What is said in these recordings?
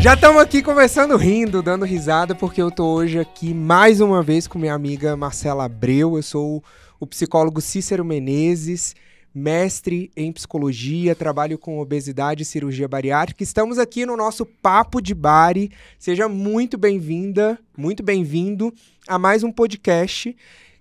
Já estamos aqui começando rindo, dando risada, porque eu tô hoje aqui mais uma vez com minha amiga Marcela Abreu. Eu sou o psicólogo Cícero Menezes, mestre em psicologia, trabalho com obesidade e cirurgia bariátrica. Estamos aqui no nosso Papo de Bari. Seja muito bem-vinda, muito bem-vindo a mais um podcast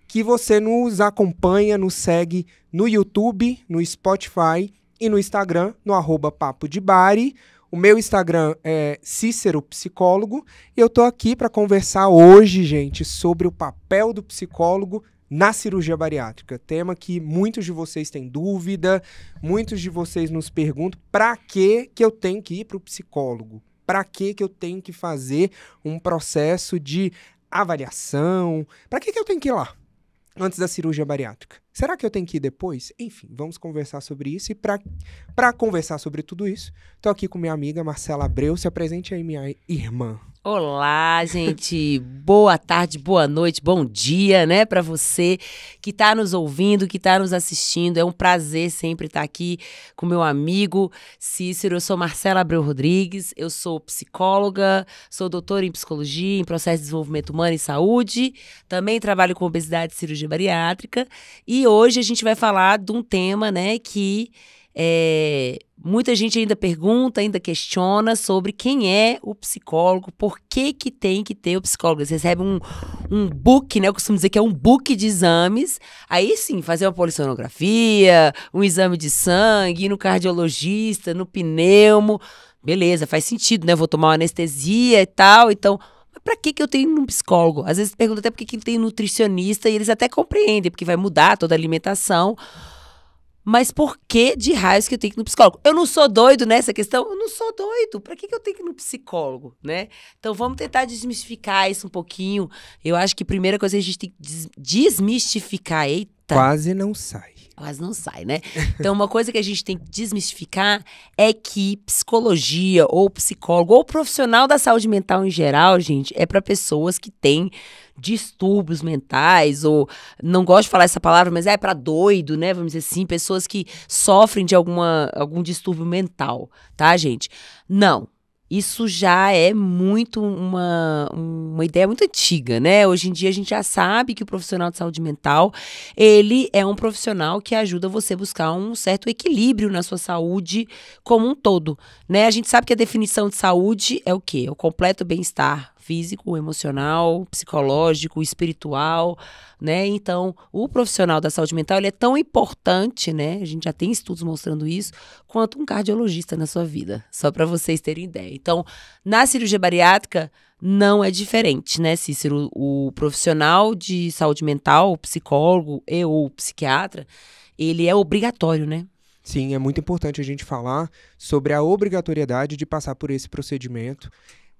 que você nos acompanha, nos segue no YouTube, no Spotify e no Instagram, no arroba Papo de Bari o meu Instagram é Cícero Psicólogo e eu tô aqui para conversar hoje, gente, sobre o papel do psicólogo na cirurgia bariátrica. Tema que muitos de vocês têm dúvida, muitos de vocês nos perguntam para que que eu tenho que ir para o psicólogo? Para que que eu tenho que fazer um processo de avaliação? Para que que eu tenho que ir lá antes da cirurgia bariátrica? Será que eu tenho que ir depois? Enfim, vamos conversar sobre isso. E para conversar sobre tudo isso, estou aqui com minha amiga Marcela Abreu. Se apresente aí, minha irmã. Olá, gente. boa tarde, boa noite, bom dia, né, para você que está nos ouvindo, que está nos assistindo. É um prazer sempre estar tá aqui com meu amigo Cícero. Eu sou Marcela Abreu Rodrigues, eu sou psicóloga, sou doutora em psicologia, em processo de desenvolvimento humano e saúde. Também trabalho com obesidade e cirurgia bariátrica e hoje a gente vai falar de um tema, né, que é, muita gente ainda pergunta, ainda questiona sobre quem é o psicólogo, por que que tem que ter o psicólogo. Você recebe um, um book, né? Eu costumo dizer que é um book de exames. Aí sim, fazer uma polissonografia, um exame de sangue, ir no cardiologista, no pneumo. Beleza, faz sentido, né? vou tomar uma anestesia e tal, então... Pra que, que eu tenho um psicólogo? Às vezes pergunta até por que, que tem nutricionista e eles até compreendem, porque vai mudar toda a alimentação. Mas por que de raios que eu tenho que ir no psicólogo? Eu não sou doido nessa questão? Eu não sou doido. Para que, que eu tenho que ir no psicólogo, né? Então vamos tentar desmistificar isso um pouquinho. Eu acho que a primeira coisa é a gente tem que desmistificar. Eita. Quase não sai quase não sai, né? Então, uma coisa que a gente tem que desmistificar é que psicologia ou psicólogo ou profissional da saúde mental em geral, gente, é para pessoas que têm distúrbios mentais ou não gosto de falar essa palavra, mas é para doido, né? Vamos dizer assim, pessoas que sofrem de alguma algum distúrbio mental, tá, gente? Não, isso já é muito uma, uma ideia muito antiga, né? Hoje em dia a gente já sabe que o profissional de saúde mental, ele é um profissional que ajuda você a buscar um certo equilíbrio na sua saúde como um todo, né? A gente sabe que a definição de saúde é o quê? É o completo bem-estar físico, emocional, psicológico, espiritual, né? Então, o profissional da saúde mental, ele é tão importante, né? A gente já tem estudos mostrando isso, quanto um cardiologista na sua vida, só para vocês terem ideia. Então, na cirurgia bariátrica não é diferente, né, Cícero? O profissional de saúde mental, psicólogo e ou psiquiatra, ele é obrigatório, né? Sim, é muito importante a gente falar sobre a obrigatoriedade de passar por esse procedimento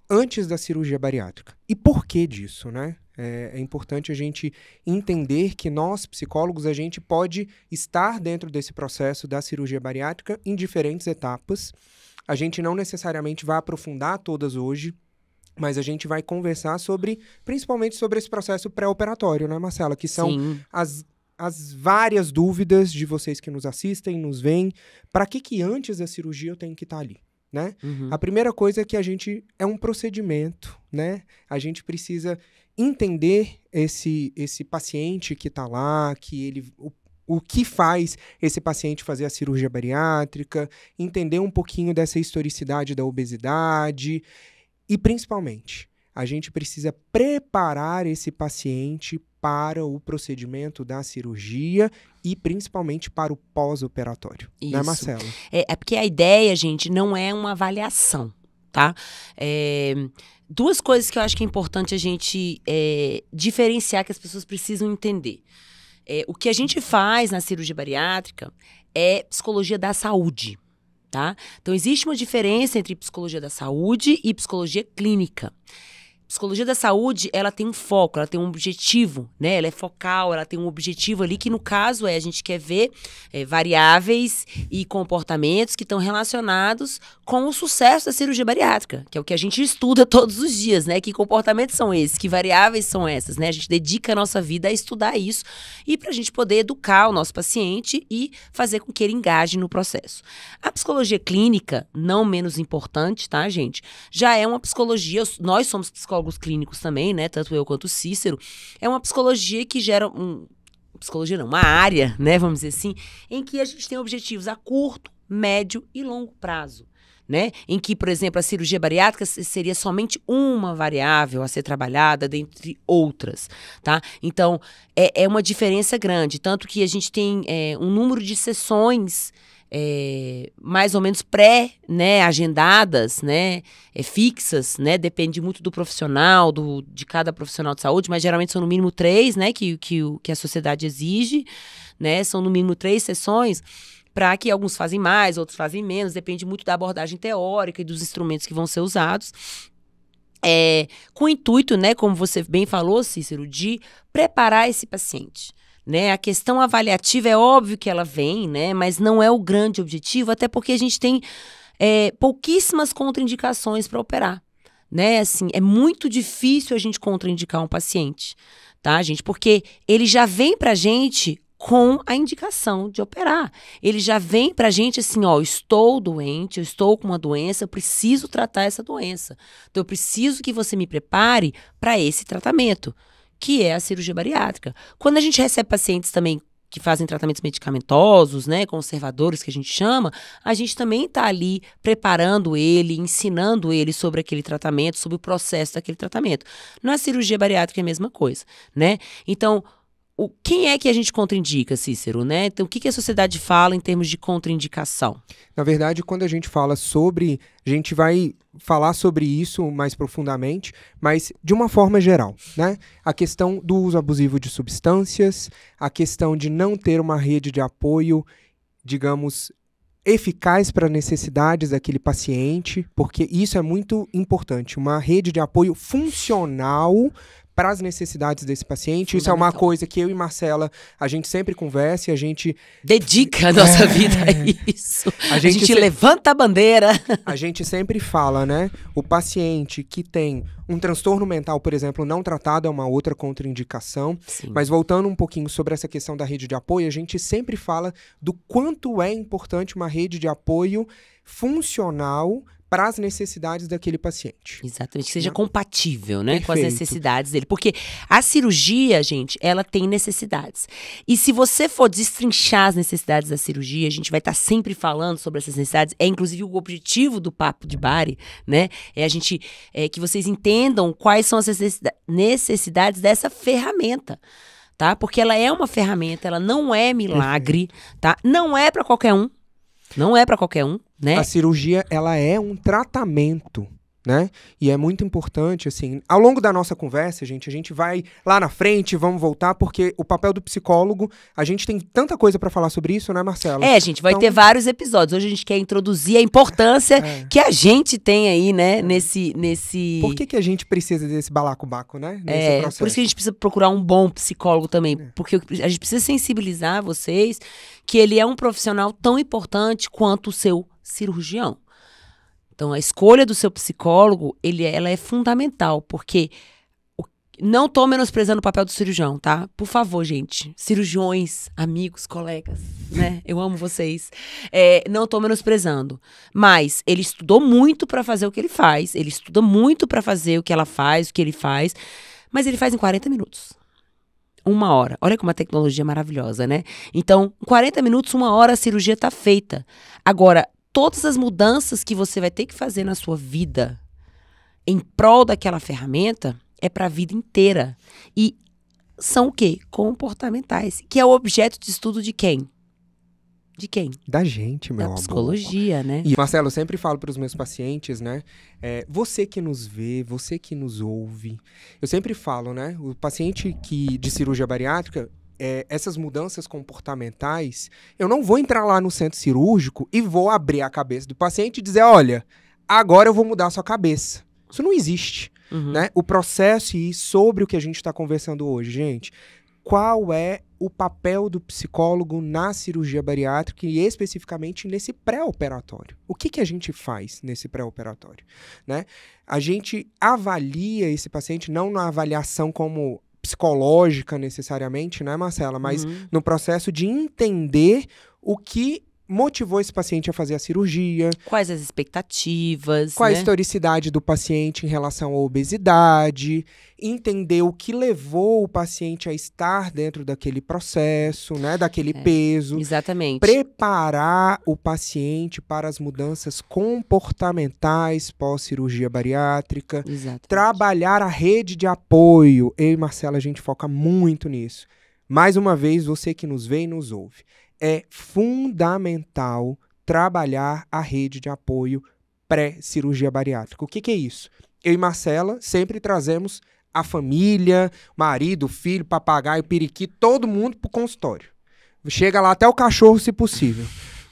antes da cirurgia bariátrica. E por que disso, né? É, é, importante a gente entender que nós, psicólogos, a gente pode estar dentro desse processo da cirurgia bariátrica em diferentes etapas. A gente não necessariamente vai aprofundar todas hoje, mas a gente vai conversar sobre, principalmente sobre esse processo pré-operatório, né, Marcela? Que são as as várias dúvidas de vocês que nos assistem, nos veem, para que que antes da cirurgia eu tenho que estar ali? né? Uhum. A primeira coisa é que a gente é um procedimento, né? A gente precisa entender esse esse paciente que está lá, que ele o, o que faz esse paciente fazer a cirurgia bariátrica, entender um pouquinho dessa historicidade da obesidade e principalmente a gente precisa preparar esse paciente para o procedimento da cirurgia e principalmente para o pós-operatório, né, Marcela? É, é, porque a ideia, gente, não é uma avaliação, tá? É, duas coisas que eu acho que é importante a gente é, diferenciar que as pessoas precisam entender. É, o que a gente faz na cirurgia bariátrica é psicologia da saúde. Tá? Então, existe uma diferença entre psicologia da saúde e psicologia clínica psicologia da saúde, ela tem um foco, ela tem um objetivo, né? Ela é focal, ela tem um objetivo ali que, no caso, é a gente quer ver é, variáveis e comportamentos que estão relacionados com o sucesso da cirurgia bariátrica, que é o que a gente estuda todos os dias, né? Que comportamentos são esses, que variáveis são essas, né? A gente dedica a nossa vida a estudar isso e para a gente poder educar o nosso paciente e fazer com que ele engaje no processo. A psicologia clínica, não menos importante, tá, gente? Já é uma psicologia, nós somos psicólogos psicólogos clínicos também, né? Tanto eu quanto o Cícero. É uma psicologia que gera um. Psicologia não, uma área, né? Vamos dizer assim, em que a gente tem objetivos a curto, médio e longo prazo. Né? Em que, por exemplo, a cirurgia bariátrica seria somente uma variável a ser trabalhada dentre outras, tá? Então, é, é uma diferença grande, tanto que a gente tem é, um número de sessões é, mais ou menos pré, né, agendadas, né, é, fixas, né, depende muito do profissional, do, de cada profissional de saúde, mas geralmente são no mínimo três, né, que, que, que a sociedade exige, né, são no mínimo três sessões, para que alguns fazem mais, outros fazem menos, depende muito da abordagem teórica e dos instrumentos que vão ser usados. É, com o intuito, né, como você bem falou, Cícero, de preparar esse paciente. Né? A questão avaliativa é óbvio que ela vem, né? mas não é o grande objetivo, até porque a gente tem é, pouquíssimas contraindicações para operar. Né? Assim, é muito difícil a gente contraindicar um paciente, tá, gente? Porque ele já vem para a gente com a indicação de operar. Ele já vem para a gente assim, ó, estou doente, eu estou com uma doença, eu preciso tratar essa doença. Então eu preciso que você me prepare para esse tratamento que é a cirurgia bariátrica. Quando a gente recebe pacientes também que fazem tratamentos medicamentosos, né, conservadores que a gente chama, a gente também está ali preparando ele, ensinando ele sobre aquele tratamento, sobre o processo daquele tratamento. Na cirurgia bariátrica é a mesma coisa, né? Então, o, quem é que a gente contraindica, Cícero, né? Então, o que, que a sociedade fala em termos de contraindicação? Na verdade, quando a gente fala sobre. A gente vai falar sobre isso mais profundamente, mas de uma forma geral, né? A questão do uso abusivo de substâncias, a questão de não ter uma rede de apoio, digamos, eficaz para necessidades daquele paciente, porque isso é muito importante, uma rede de apoio funcional para as necessidades desse paciente. Isso é uma coisa que eu e Marcela, a gente sempre conversa, a gente dedica a nossa é... vida a isso. A gente, a gente se... levanta a bandeira. A gente sempre fala, né? O paciente que tem um transtorno mental, por exemplo, não tratado é uma outra contraindicação. Sim. Mas voltando um pouquinho sobre essa questão da rede de apoio, a gente sempre fala do quanto é importante uma rede de apoio funcional para as necessidades daquele paciente. Exatamente, que seja compatível, né, Perfeito. com as necessidades dele, porque a cirurgia, gente, ela tem necessidades. E se você for destrinchar as necessidades da cirurgia, a gente vai estar tá sempre falando sobre essas necessidades. É inclusive o objetivo do papo de Bari, né? É a gente é, que vocês entendam quais são as necessidades dessa ferramenta tá? Porque ela é uma ferramenta, ela não é milagre, tá? Não é para qualquer um. Não é para qualquer um né? A cirurgia, ela é um tratamento. Né? E é muito importante, assim, ao longo da nossa conversa, gente, a gente vai lá na frente, vamos voltar, porque o papel do psicólogo, a gente tem tanta coisa para falar sobre isso, né, Marcela? É, gente, vai então... ter vários episódios. Hoje a gente quer introduzir a importância é. que a gente tem aí, né, é. nesse... nesse... Por que, que a gente precisa desse balacobaco, né? Nesse é, processo? por isso que a gente precisa procurar um bom psicólogo também, é. porque a gente precisa sensibilizar vocês que ele é um profissional tão importante quanto o seu cirurgião. Então, a escolha do seu psicólogo, ele, ela é fundamental, porque não estou menosprezando o papel do cirurgião, tá? Por favor, gente. Cirurgiões, amigos, colegas, né? Eu amo vocês. É, não estou menosprezando. Mas ele estudou muito para fazer o que ele faz. Ele estuda muito para fazer o que ela faz, o que ele faz. Mas ele faz em 40 minutos. Uma hora. Olha como a tecnologia é maravilhosa, né? Então, 40 minutos, uma hora, a cirurgia está feita. Agora, todas as mudanças que você vai ter que fazer na sua vida em prol daquela ferramenta é para a vida inteira. E são o quê? Comportamentais, que é o objeto de estudo de quem? De quem? Da gente, meu da amor. psicologia, né? E, Marcelo, eu sempre falo para os meus pacientes, né? É, você que nos vê, você que nos ouve. Eu sempre falo, né? O paciente que de cirurgia bariátrica, é, essas mudanças comportamentais, eu não vou entrar lá no centro cirúrgico e vou abrir a cabeça do paciente e dizer: olha, agora eu vou mudar a sua cabeça. Isso não existe. Uhum. Né? O processo e sobre o que a gente está conversando hoje, gente, qual é o papel do psicólogo na cirurgia bariátrica e especificamente nesse pré-operatório. O que, que a gente faz nesse pré-operatório? Né? A gente avalia esse paciente não na avaliação como psicológica necessariamente, né, Marcela? Mas uhum. no processo de entender o que motivou esse paciente a fazer a cirurgia? Quais as expectativas? Qual né? a historicidade do paciente em relação à obesidade? Entender o que levou o paciente a estar dentro daquele processo, né? Daquele é, peso. Exatamente. Preparar o paciente para as mudanças comportamentais pós-cirurgia bariátrica. Exatamente. Trabalhar a rede de apoio. Eu e Marcela, a gente foca muito nisso. Mais uma vez, você que nos vê e nos ouve é fundamental trabalhar a rede de apoio pré-cirurgia bariátrica. O que, que é isso? Eu e Marcela sempre trazemos a família, marido, filho, papagaio, periquito, todo mundo para o consultório. Chega lá até o cachorro, se possível.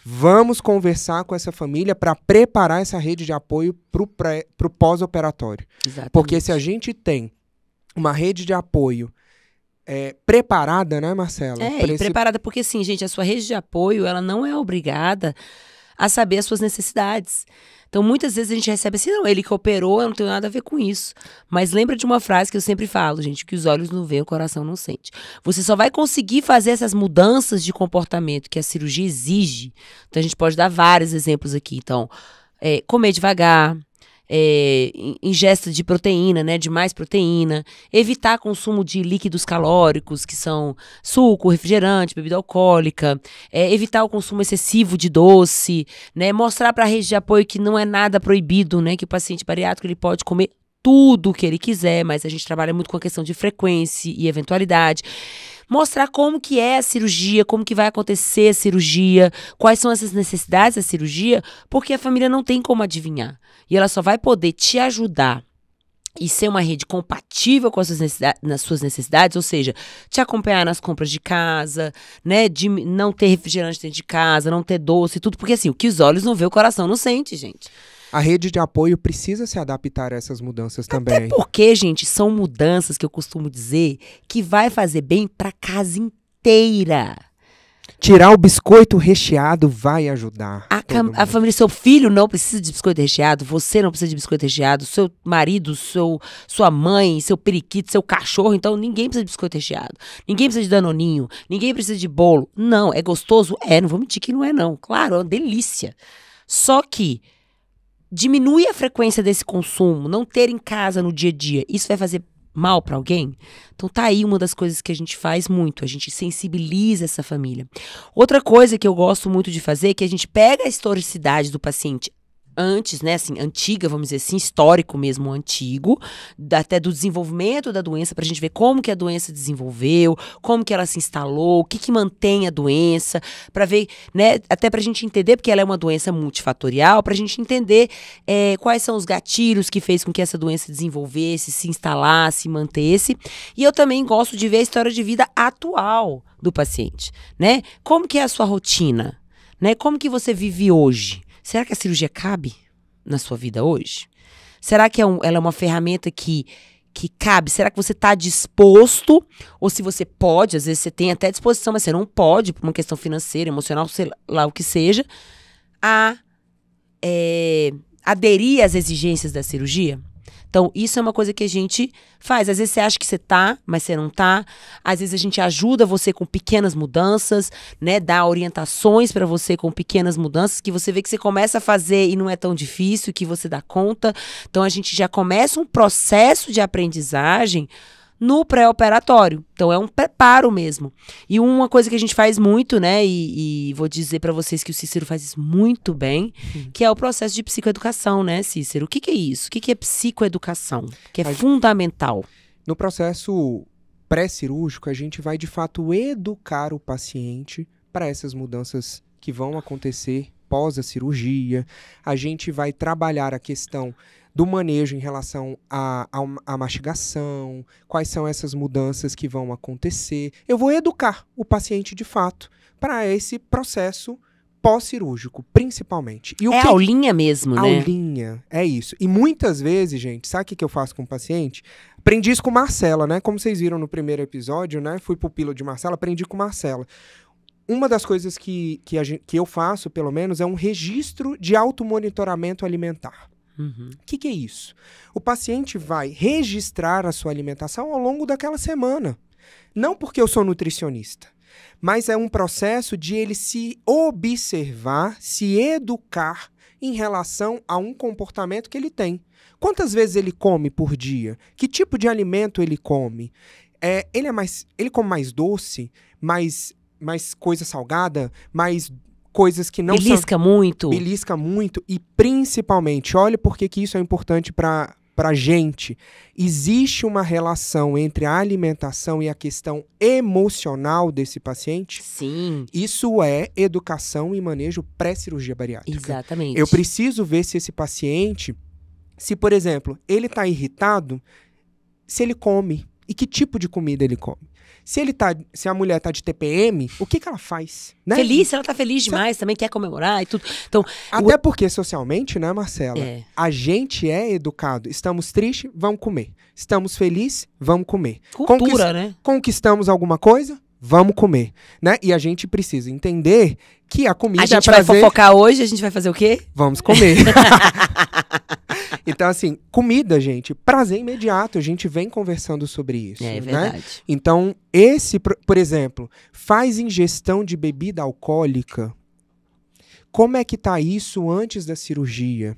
Vamos conversar com essa família para preparar essa rede de apoio para o pós-operatório. Porque se a gente tem uma rede de apoio é, preparada, né, Marcela? É, esse... preparada, porque sim, gente, a sua rede de apoio, ela não é obrigada a saber as suas necessidades. Então, muitas vezes a gente recebe assim, não, ele que operou, eu não tenho nada a ver com isso. Mas lembra de uma frase que eu sempre falo, gente, que os olhos não veem, o coração não sente. Você só vai conseguir fazer essas mudanças de comportamento que a cirurgia exige. Então, a gente pode dar vários exemplos aqui. Então, é, comer devagar, é, ingesta de proteína, né, de mais proteína, evitar consumo de líquidos calóricos, que são suco, refrigerante, bebida alcoólica, é, evitar o consumo excessivo de doce, né, mostrar para a rede de apoio que não é nada proibido, né, que o paciente bariátrico ele pode comer tudo que ele quiser, mas a gente trabalha muito com a questão de frequência e eventualidade mostrar como que é a cirurgia, como que vai acontecer a cirurgia, quais são essas necessidades da cirurgia, porque a família não tem como adivinhar. E ela só vai poder te ajudar e ser uma rede compatível com as suas, necessidades, nas suas necessidades, ou seja, te acompanhar nas compras de casa, né, de não ter refrigerante dentro de casa, não ter doce, tudo, porque assim, o que os olhos não vê, o coração não sente, gente. A rede de apoio precisa se adaptar a essas mudanças também. Até porque, gente, são mudanças que eu costumo dizer que vai fazer bem para casa inteira. Tirar o biscoito recheado vai ajudar. A, a, família, seu filho não precisa de biscoito recheado, você não precisa de biscoito recheado, seu marido, seu, sua mãe, seu periquito, seu cachorro. Então, ninguém precisa de biscoito recheado. Ninguém precisa de danoninho, ninguém precisa de bolo. Não, é gostoso? É, não vou mentir que não é, não. Claro, é uma delícia. Só que diminuir a frequência desse consumo, não ter em casa no dia a dia, isso vai fazer mal para alguém? Então tá aí uma das coisas que a gente faz muito, a gente sensibiliza essa família. Outra coisa que eu gosto muito de fazer é que a gente pega a historicidade do paciente antes, né, assim, antiga, vamos dizer assim, histórico mesmo, antigo, até do desenvolvimento da doença, para a gente ver como que a doença desenvolveu, como que ela se instalou, o que que mantém a doença, para ver, né, até para a gente entender, porque ela é uma doença multifatorial, para a gente entender é, quais são os gatilhos que fez com que essa doença desenvolvesse, se instalasse, mantesse. E eu também gosto de ver a história de vida atual do paciente, né? Como que é a sua rotina? Né? Como que você vive hoje? Será que a cirurgia cabe na sua vida hoje? Será que é um, ela é uma ferramenta que que cabe? Será que você está disposto? Ou se você pode, às vezes você tem até disposição, mas você não pode, por uma questão financeira, emocional, sei lá o que seja, a é, aderir às exigências da cirurgia? Então, isso é uma coisa que a gente faz. Às vezes você acha que você tá, mas você não tá. Às vezes a gente ajuda você com pequenas mudanças, né? Dá orientações para você com pequenas mudanças que você vê que você começa a fazer e não é tão difícil, que você dá conta. Então, a gente já começa um processo de aprendizagem no pré-operatório. Então é um preparo mesmo. E uma coisa que a gente faz muito, né? E, e vou dizer para vocês que o Cícero faz isso muito bem, uhum. que é o processo de psicoeducação, né, Cícero? O que, que é isso? O que, que é psicoeducação? Que é a fundamental. Gente, no processo pré-cirúrgico, a gente vai de fato educar o paciente para essas mudanças que vão acontecer pós a cirurgia. A gente vai trabalhar a questão do manejo em relação à a, a, a, mastigação, quais são essas mudanças que vão acontecer. Eu vou educar o paciente de fato para esse processo pós-cirúrgico, principalmente. E o é que... aulinha mesmo, aulinha, né? Aulinha, é isso. E muitas vezes, gente, sabe o que eu faço com o paciente? Aprendi isso com Marcela, né? Como vocês viram no primeiro episódio, né? Fui pupilo de Marcela, aprendi com Marcela uma das coisas que, que, gente, que, eu faço, pelo menos, é um registro de automonitoramento alimentar. O uhum. que, que é isso? O paciente vai registrar a sua alimentação ao longo daquela semana. Não porque eu sou nutricionista, mas é um processo de ele se observar, se educar em relação a um comportamento que ele tem. Quantas vezes ele come por dia? Que tipo de alimento ele come? É, ele é mais, ele come mais doce, mais mais coisa salgada, mais coisas que não belisca são, muito. Belisca muito e principalmente, olha porque que isso é importante para para gente. Existe uma relação entre a alimentação e a questão emocional desse paciente? Sim. Isso é educação e manejo pré-cirurgia bariátrica. Exatamente. Eu preciso ver se esse paciente, se por exemplo, ele está irritado, se ele come e que tipo de comida ele come. Se ele tá, se a mulher tá de TPM, o que que ela faz? Né? Feliz, ela tá feliz demais, também quer comemorar e tudo. Então, até o... porque socialmente, né, Marcela? É. A gente é educado. Estamos tristes, vamos comer. Estamos felizes, vamos comer. Cultura, Conquist... né? Conquistamos alguma coisa, vamos comer, né? E a gente precisa entender que a comida é prazer. A gente é vai fofocar hoje, a gente vai fazer o quê? Vamos comer. Então, assim, comida, gente, prazer imediato. A gente vem conversando sobre isso. É, é verdade. Né? Então, esse, por exemplo, faz ingestão de bebida alcoólica. Como é que tá isso antes da cirurgia?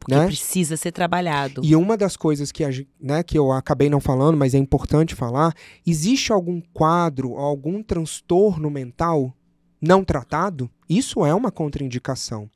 porque né? precisa ser trabalhado. E uma das coisas que, né, que eu acabei não falando, mas é importante falar, existe algum quadro, algum transtorno mental não tratado? Isso é uma contraindicação.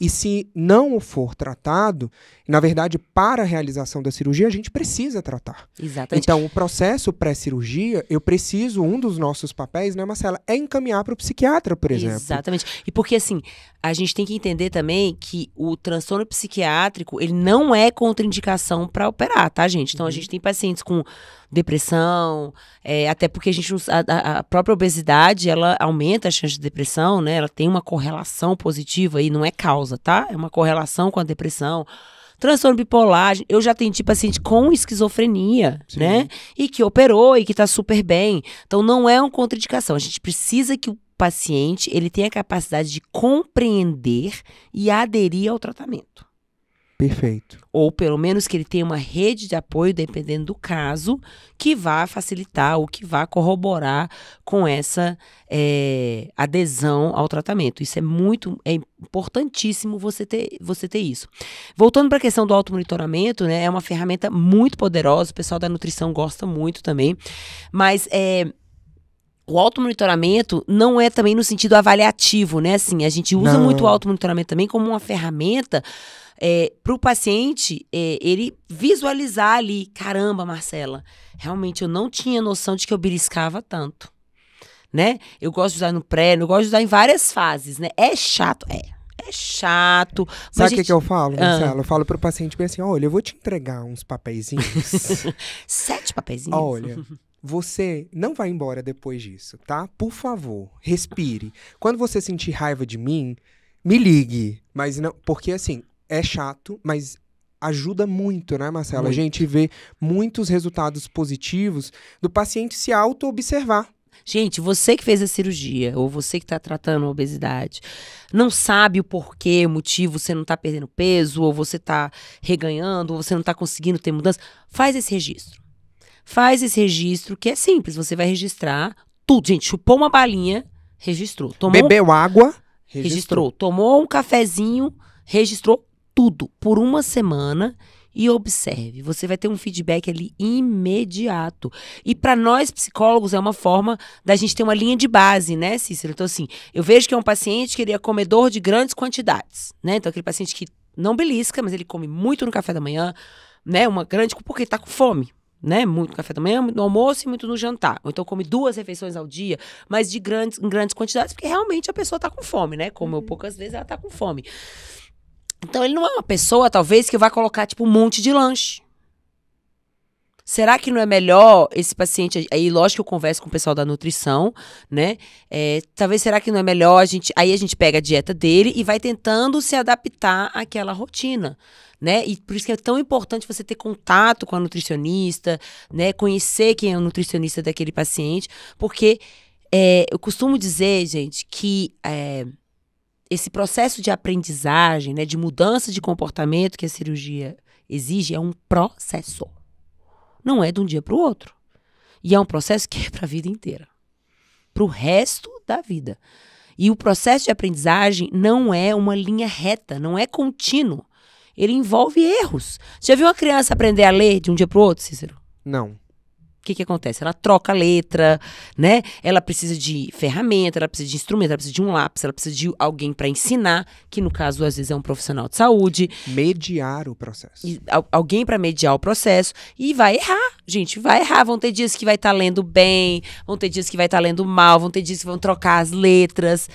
E se não for tratado, na verdade, para a realização da cirurgia, a gente precisa tratar. Exatamente. Então, o processo pré-cirurgia, eu preciso, um dos nossos papéis, né, Marcela, é encaminhar para o psiquiatra, por exemplo. Exatamente. E porque, assim, a gente tem que entender também que o transtorno psiquiátrico, ele não é contraindicação para operar, tá, gente? Então, uhum. a gente tem pacientes com depressão, é, até porque a gente, a, a própria obesidade, ela aumenta a chance de depressão, né? Ela tem uma correlação positiva e não é causa, tá? É uma correlação com a depressão. Transtorno bipolar, eu já atendi paciente com esquizofrenia, Sim. né? E que operou e que tá super bem. Então não é uma contraindicação. A gente precisa que o paciente ele tenha a capacidade de compreender e aderir ao tratamento. Perfeito. Ou pelo menos que ele tenha uma rede de apoio, dependendo do caso, que vá facilitar ou que vá corroborar com essa é, adesão ao tratamento. Isso é muito, é importantíssimo você ter, você ter isso. Voltando para a questão do automonitoramento, né, é uma ferramenta muito poderosa, o pessoal da nutrição gosta muito também, mas é, o automonitoramento não é também no sentido avaliativo, né? Assim, a gente usa não. muito o automonitoramento também como uma ferramenta é, para o paciente é, ele visualizar ali, caramba, Marcela, realmente eu não tinha noção de que eu beliscava tanto, né? Eu gosto de usar no pré, eu gosto de usar em várias fases, né? É chato, é. É chato. Sabe o gente... que, que eu falo, ah. Marcela? Ah. Eu falo pro paciente bem assim: olha, eu vou te entregar uns papeizinhos. Sete papeizinhos? Olha, você não vai embora depois disso, tá? Por favor, respire. Quando você sentir raiva de mim, me ligue. Mas não. Porque assim, é chato, mas ajuda muito, né, Marcela? Muito. A gente vê muitos resultados positivos do paciente se auto-observar. Gente, você que fez a cirurgia ou você que está tratando a obesidade, não sabe o porquê, o motivo, você não está perdendo peso, ou você está reganhando, ou você não está conseguindo ter mudança, faz esse registro. Faz esse registro que é simples, você vai registrar tudo. Gente, chupou uma balinha, registrou. Tomou Bebeu água, registrou. registrou. Tomou um cafezinho, registrou tudo por uma semana e observe. Você vai ter um feedback ali imediato. E para nós psicólogos é uma forma da gente ter uma linha de base, né, Cícero? Então assim, eu vejo que é um paciente que ele é comedor de grandes quantidades, né? Então aquele paciente que não belisca, mas ele come muito no café da manhã, né? Uma grande porque está com fome, né? Muito café da manhã, no almoço e muito no jantar. Ou então come duas refeições ao dia, mas de grandes, em grandes quantidades, porque realmente a pessoa está com fome, né? Comeu uhum. poucas vezes, ela está com fome. Então ele não é uma pessoa, talvez, que vai colocar, tipo, um monte de lanche. Será que não é melhor esse paciente. Aí, lógico que eu converso com o pessoal da nutrição, né? É, talvez será que não é melhor a gente. Aí a gente pega a dieta dele e vai tentando se adaptar àquela rotina. Né? E por isso que é tão importante você ter contato com a nutricionista, né? Conhecer quem é o nutricionista daquele paciente, porque é, eu costumo dizer, gente, que é, esse processo de aprendizagem, né, de mudança de comportamento que a cirurgia exige é um processo. Não é de um dia para o outro. E é um processo que é para a vida inteira para o resto da vida. E o processo de aprendizagem não é uma linha reta, não é contínuo. Ele envolve erros. Você já viu uma criança aprender a ler de um dia para o outro, Cícero? Não que, que acontece? Ela troca a letra, né? Ela precisa de ferramenta, ela precisa de instrumento, ela precisa de um lápis, ela precisa de alguém para ensinar, que no caso, às vezes, é um profissional de saúde. Mediar o processo. E, al alguém para mediar o processo. E vai errar, gente, vai errar. Vão ter dias que vai estar tá lendo bem, vão ter dias que vai estar tá lendo mal, vão ter dias que vão trocar as letras.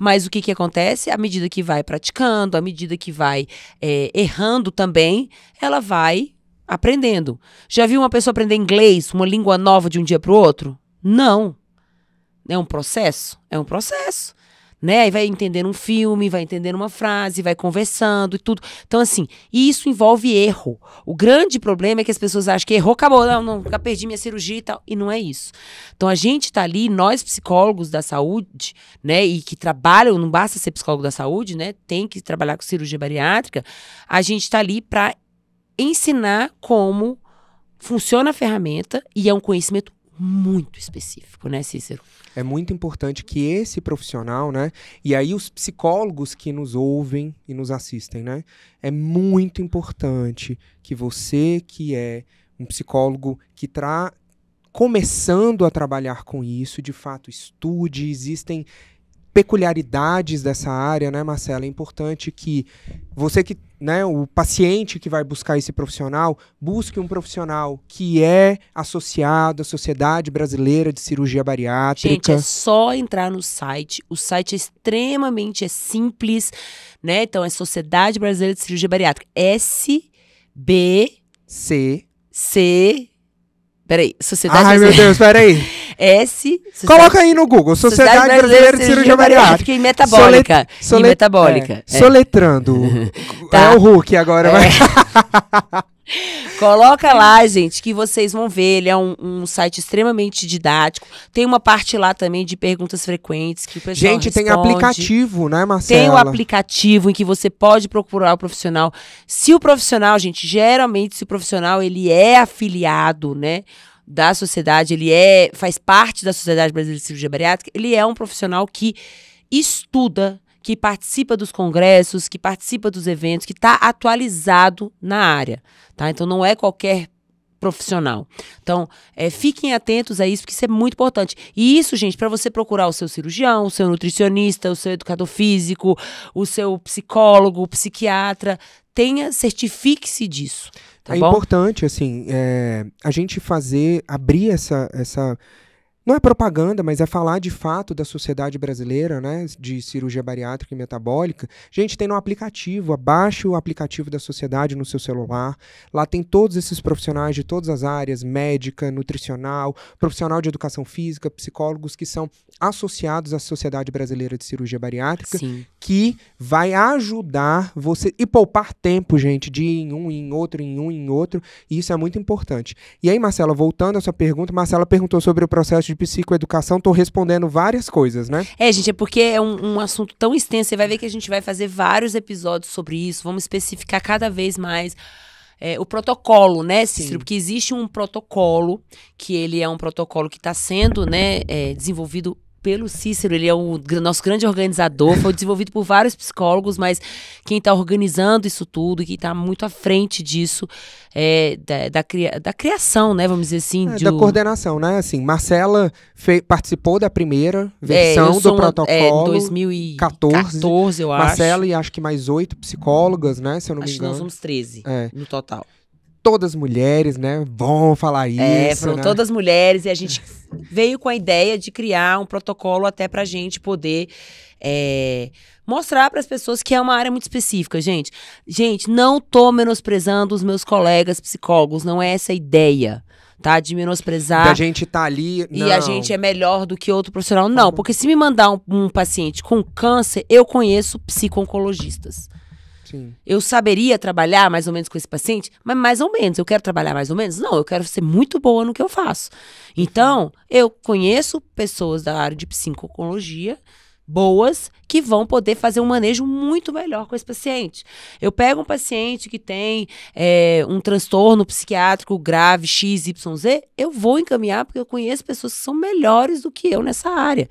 Mas o que, que acontece? À medida que vai praticando, à medida que vai é, errando também, ela vai aprendendo. Já viu uma pessoa aprender inglês, uma língua nova de um dia para o outro? Não. É um processo? É um processo. Né? E vai entendendo um filme, vai entendendo uma frase, vai conversando e tudo. Então, assim, isso envolve erro. O grande problema é que as pessoas acham que errou, acabou, não, não, perdi minha cirurgia e tal. E não é isso. Então, a gente tá ali, nós psicólogos da saúde, né, e que trabalham, não basta ser psicólogo da saúde, né, tem que trabalhar com cirurgia bariátrica, a gente tá ali para ensinar como funciona a ferramenta e é um conhecimento muito específico, né, Cícero? É muito importante que esse profissional, né? E aí os psicólogos que nos ouvem e nos assistem, né? É muito importante que você que é um psicólogo que está começando a trabalhar com isso, de fato estude, existem peculiaridades dessa área, né, Marcela? É importante que você que né, o paciente que vai buscar esse profissional busque um profissional que é associado à Sociedade Brasileira de Cirurgia Bariátrica. Gente, é só entrar no site. O site é extremamente é simples, né? Então é Sociedade Brasileira de Cirurgia Bariátrica. S B C C Peraí, Sociedade Ai, Brasileira... meu Deus, peraí. S. Coloca aí no Google. Sociedade, Sociedade Brasileira, de Cirurgia Bariátrica. E metabólica. metabólica. É. É. Soletrando. tá. É o Hulk agora. É. Mas... Coloca lá, gente, que vocês vão ver. Ele é um, um, site extremamente didático. Tem uma parte lá também de perguntas frequentes que o pessoal Gente, responde. tem aplicativo, né, Marcela? Tem o um aplicativo em que você pode procurar o profissional. Se o profissional, gente, geralmente se o profissional ele é afiliado, né? da sociedade, ele é faz parte da Sociedade Brasileira de Cirurgia Bariátrica, ele é um profissional que estuda, que participa dos congressos, que participa dos eventos, que está atualizado na área, tá? Então não é qualquer profissional. Então, é, fiquem atentos a isso, porque isso é muito importante. E isso, gente, para você procurar o seu cirurgião, o seu nutricionista, o seu educador físico, o seu psicólogo, o psiquiatra, tenha, certifique-se disso. Tá é bom? importante, assim, é, a gente fazer, abrir essa, essa. Não é propaganda, mas é falar de fato da sociedade brasileira, né? De cirurgia bariátrica e metabólica. Gente, tem no aplicativo, abaixa o aplicativo da sociedade no seu celular. Lá tem todos esses profissionais de todas as áreas: médica, nutricional, profissional de educação física, psicólogos que são associados à Sociedade Brasileira de Cirurgia Bariátrica, Sim. que vai ajudar você e poupar tempo, gente, de ir em um, em outro, em um, em outro. E isso é muito importante. E aí, Marcela, voltando à sua pergunta, Marcela perguntou sobre o processo de psicoeducação. Estou respondendo várias coisas, né? É, gente, é porque é um, um assunto tão extenso. Você vai ver que a gente vai fazer vários episódios sobre isso. Vamos especificar cada vez mais. É, o protocolo, né, Cícero? Sim. Porque existe um protocolo, que ele é um protocolo que está sendo né, é, desenvolvido pelo Cícero, ele é o nosso grande organizador, foi desenvolvido por vários psicólogos, mas quem está organizando isso tudo, quem está muito à frente disso, é, da, da, cria, da, criação, né, vamos dizer assim. É, de... Da coordenação, né, assim, Marcela participou da primeira é, versão é, do uma, protocolo. É, 2014. 14, eu acho. Marcela e acho que mais oito psicólogas, né, se eu não acho me engano. nós somos 13 é. no total todas mulheres, né? Bom falar é, isso. É, foram né? todas mulheres e a gente veio com a ideia de criar um protocolo até pra gente poder é, mostrar para as pessoas que é uma área muito específica, gente. Gente, não tô menosprezando os meus colegas psicólogos, não é essa a ideia tá? De menosprezar. a gente tá ali. Não. E a gente é melhor do que outro profissional. Tá não, porque se me mandar um, um paciente com câncer, eu conheço psico-oncologistas. Sim. Eu saberia trabalhar mais ou menos com esse paciente, mas mais ou menos. Eu quero trabalhar mais ou menos? Não, eu quero ser muito boa no que eu faço. Então, eu conheço pessoas da área de psicologia boas que vão poder fazer um manejo muito melhor com esse paciente. Eu pego um paciente que tem é, um transtorno psiquiátrico grave XYZ, eu vou encaminhar porque eu conheço pessoas que são melhores do que eu nessa área.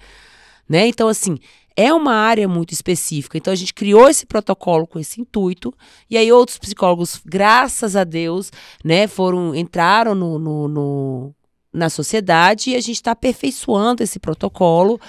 Né? Então, assim, é uma área muito específica. Então a gente criou esse protocolo com esse intuito. E aí outros psicólogos, graças a Deus, né, foram entraram no, no, no na sociedade e a gente está aperfeiçoando esse protocolo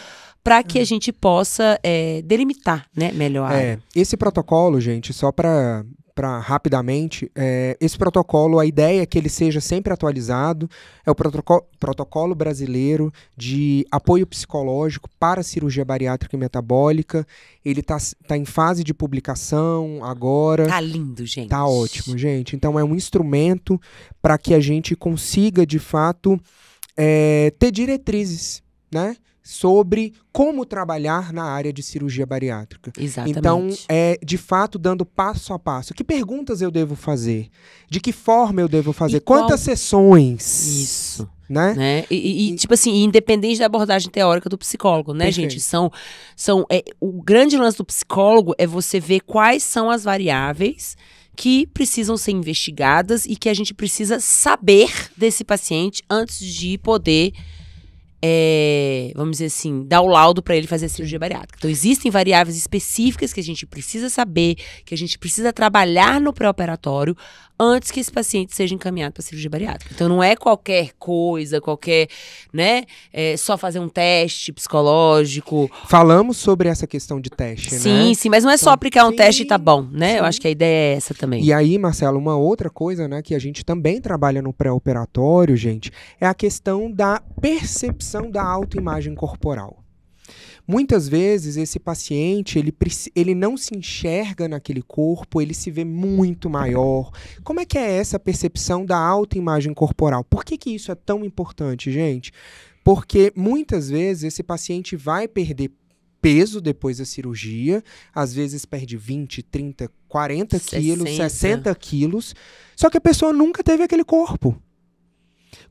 para que a uhum. gente possa é, delimitar né, melhor. É, esse protocolo, gente, só para para rapidamente, é, esse protocolo, a ideia é que ele seja sempre atualizado, é o protocolo, protocolo brasileiro de apoio psicológico para cirurgia bariátrica e metabólica. Ele está tá em fase de publicação agora. Tá lindo, gente. Tá ótimo, gente. Então é um instrumento para que a gente consiga, de fato, é, ter diretrizes, né? sobre como trabalhar na área de cirurgia bariátrica. Exatamente. Então, é de fato dando passo a passo. Que perguntas eu devo fazer? De que forma eu devo fazer? E Quantas qual... sessões? Isso. Né? né? E, e, e, tipo assim, independente da abordagem teórica do psicólogo, né, Perfeito. gente? São, são é, o grande lance do psicólogo é você ver quais são as variáveis que precisam ser investigadas e que a gente precisa saber desse paciente antes de poder é, vamos dizer assim, dar o laudo para ele fazer a cirurgia bariátrica. Então, existem variáveis específicas que a gente precisa saber, que a gente precisa trabalhar no pré-operatório antes que esse paciente seja encaminhado para cirurgia bariátrica. Então, não é qualquer coisa, qualquer, né? É só fazer um teste psicológico. Falamos sobre essa questão de teste, né? sim, né? Sim, mas não é só então, aplicar um sim, teste e tá bom, né? Sim. Eu acho que a ideia é essa também. E aí, Marcelo, uma outra coisa, né, que a gente também trabalha no pré-operatório, gente, é a questão da percepção da autoimagem corporal. Muitas vezes esse paciente ele, ele não se enxerga naquele corpo, ele se vê muito maior. Como é que é essa percepção da autoimagem corporal? Por que, que isso é tão importante, gente? Porque muitas vezes esse paciente vai perder peso depois da cirurgia, às vezes perde 20, 30, 40 60. quilos, 60 quilos, só que a pessoa nunca teve aquele corpo.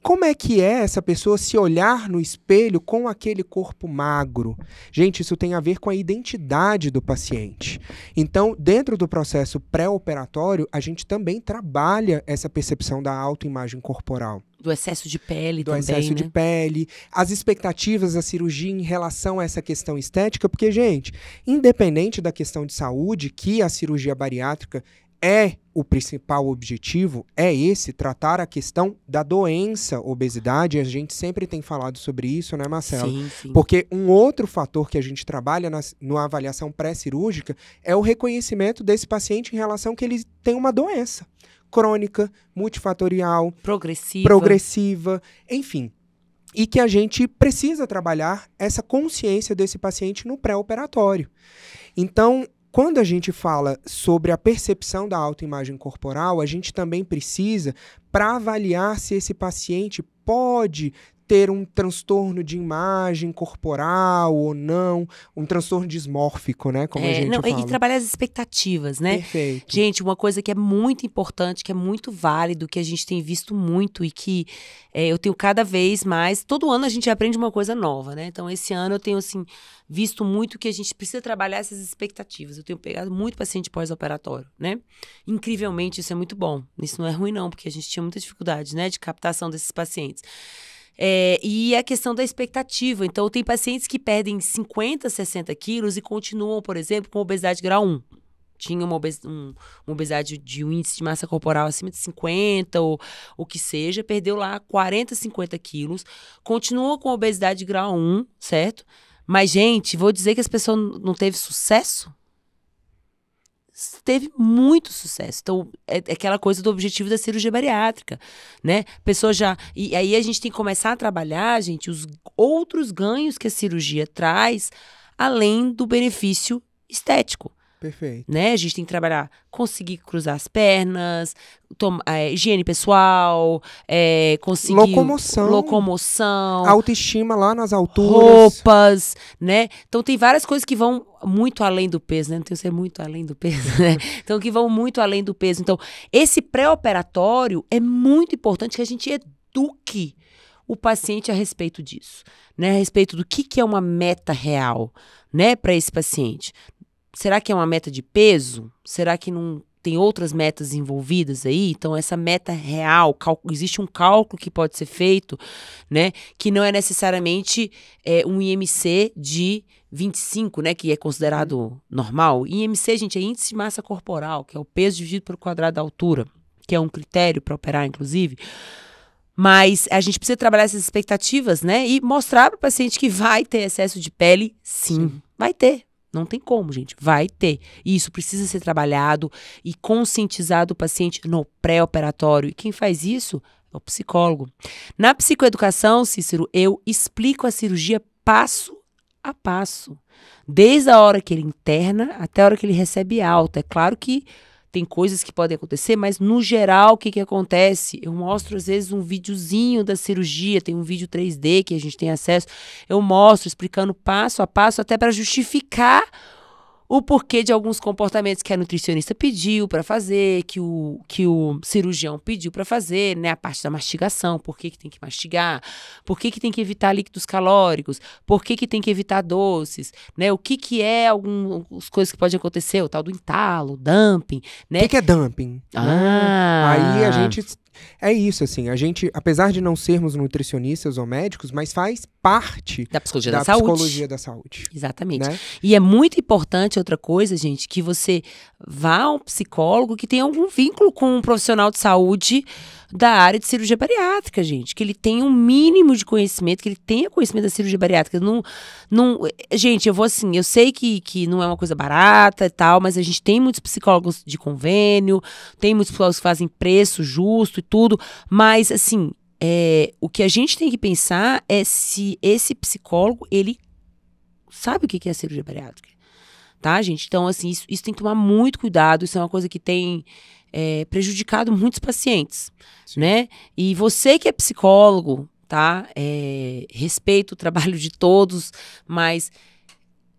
Como é que é essa pessoa se olhar no espelho com aquele corpo magro? Gente, isso tem a ver com a identidade do paciente. Então, dentro do processo pré-operatório, a gente também trabalha essa percepção da autoimagem corporal do excesso de pele do também, excesso né? de pele, as expectativas da cirurgia em relação a essa questão estética, porque gente, independente da questão de saúde que a cirurgia bariátrica é o principal objetivo é esse, tratar a questão da doença obesidade. A gente sempre tem falado sobre isso, né, Marcelo? Sim, sim. Porque um outro fator que a gente trabalha na, na avaliação pré-cirúrgica é o reconhecimento desse paciente em relação que ele tem uma doença crônica, multifatorial, progressiva, progressiva enfim. E que a gente precisa trabalhar essa consciência desse paciente no pré-operatório. Então, quando a gente fala sobre a percepção da autoimagem corporal, a gente também precisa para avaliar se esse paciente pode ter um transtorno de imagem corporal ou não, um transtorno dismórfico, né? Como é, a gente não, fala. E trabalhar as expectativas, né? Perfeito. Gente, uma coisa que é muito importante, que é muito válido, que a gente tem visto muito e que é, eu tenho cada vez mais. Todo ano a gente aprende uma coisa nova, né? Então, esse ano eu tenho, assim, visto muito que a gente precisa trabalhar essas expectativas. Eu tenho pegado muito paciente pós-operatório, né? Incrivelmente, isso é muito bom. Isso não é ruim, não, porque a gente tinha muita dificuldade, né, de captação desses pacientes. É, e a questão da expectativa. Então, tem pacientes que perdem 50, 60 quilos e continuam, por exemplo, com obesidade grau 1 tinha uma, obes um, uma obesidade de um índice de massa corporal acima de 50 ou o que seja, perdeu lá 40, 50 quilos, continuou com obesidade grau 1, certo? Mas, gente, vou dizer que as pessoas não teve sucesso? teve muito sucesso. Então, é, é, aquela coisa do objetivo da cirurgia bariátrica, né? Pessoa já. E aí a gente tem que começar a trabalhar, gente, os outros ganhos que a cirurgia traz, além do benefício estético. Perfeito. Né? A gente tem que trabalhar, conseguir cruzar as pernas, toma, é, higiene pessoal, é, conseguir. Locomoção. Locomoção. Autoestima lá nas alturas. Roupas, né? Então tem várias coisas que vão muito além do peso, né? Não tem que ser muito além do peso, né? Então que vão muito além do peso. Então, esse pré-operatório é muito importante que a gente eduque o paciente a respeito disso, né? A respeito do que, que é uma meta real, né, para esse paciente será que é uma meta de peso? Será que não tem outras metas envolvidas aí? Então, essa meta real, existe um cálculo que pode ser feito, né? Que não é necessariamente é, um IMC de 25, né? Que é considerado normal. IMC, gente, é índice de massa corporal, que é o peso dividido pelo quadrado da altura, que é um critério para operar, inclusive. Mas a gente precisa trabalhar essas expectativas, né? E mostrar para o paciente que vai ter excesso de pele, sim. sim. Vai ter, não tem como, gente. Vai ter. E isso precisa ser trabalhado e conscientizado o paciente no pré-operatório. E quem faz isso é o psicólogo. Na psicoeducação, Cícero, eu explico a cirurgia passo a passo. Desde a hora que ele interna até a hora que ele recebe alta. É claro que tem coisas que podem acontecer, mas no geral, o que, que acontece? Eu mostro, às vezes, um videozinho da cirurgia, tem um vídeo 3D que a gente tem acesso, eu mostro explicando passo a passo, até para justificar o porquê de alguns comportamentos que a nutricionista pediu para fazer, que o, que o cirurgião pediu para fazer, né? A parte da mastigação, por que, que tem que mastigar, por que, que tem que evitar líquidos calóricos, por que, que tem que evitar doces, né? O que, que é algumas coisas que pode acontecer, o tal do entalo, dumping, né? O que, que é dumping? Ah. Né? Aí a gente é isso, assim, a gente, apesar de não sermos nutricionistas ou médicos, mas faz parte da psicologia da, da saúde. Psicologia da saúde Exatamente. Né? E é muito importante outra coisa, gente, que você vá a um psicólogo que tenha algum vínculo com um profissional de saúde da área de cirurgia bariátrica, gente. Que ele tenha um mínimo de conhecimento, que ele tenha conhecimento da cirurgia bariátrica. Não, não, gente, eu vou assim, eu sei que, que não é uma coisa barata e tal, mas a gente tem muitos psicólogos de convênio, tem muitos psicólogos que fazem preço justo e tudo, mas assim, é, o que a gente tem que pensar é se esse psicólogo, ele sabe o que é cirurgia bariátrica, tá, gente? Então, assim, isso, isso tem que tomar muito cuidado, isso é uma coisa que tem é, prejudicado muitos pacientes, Sim. né? E você que é psicólogo, tá? É, respeito o trabalho de todos, mas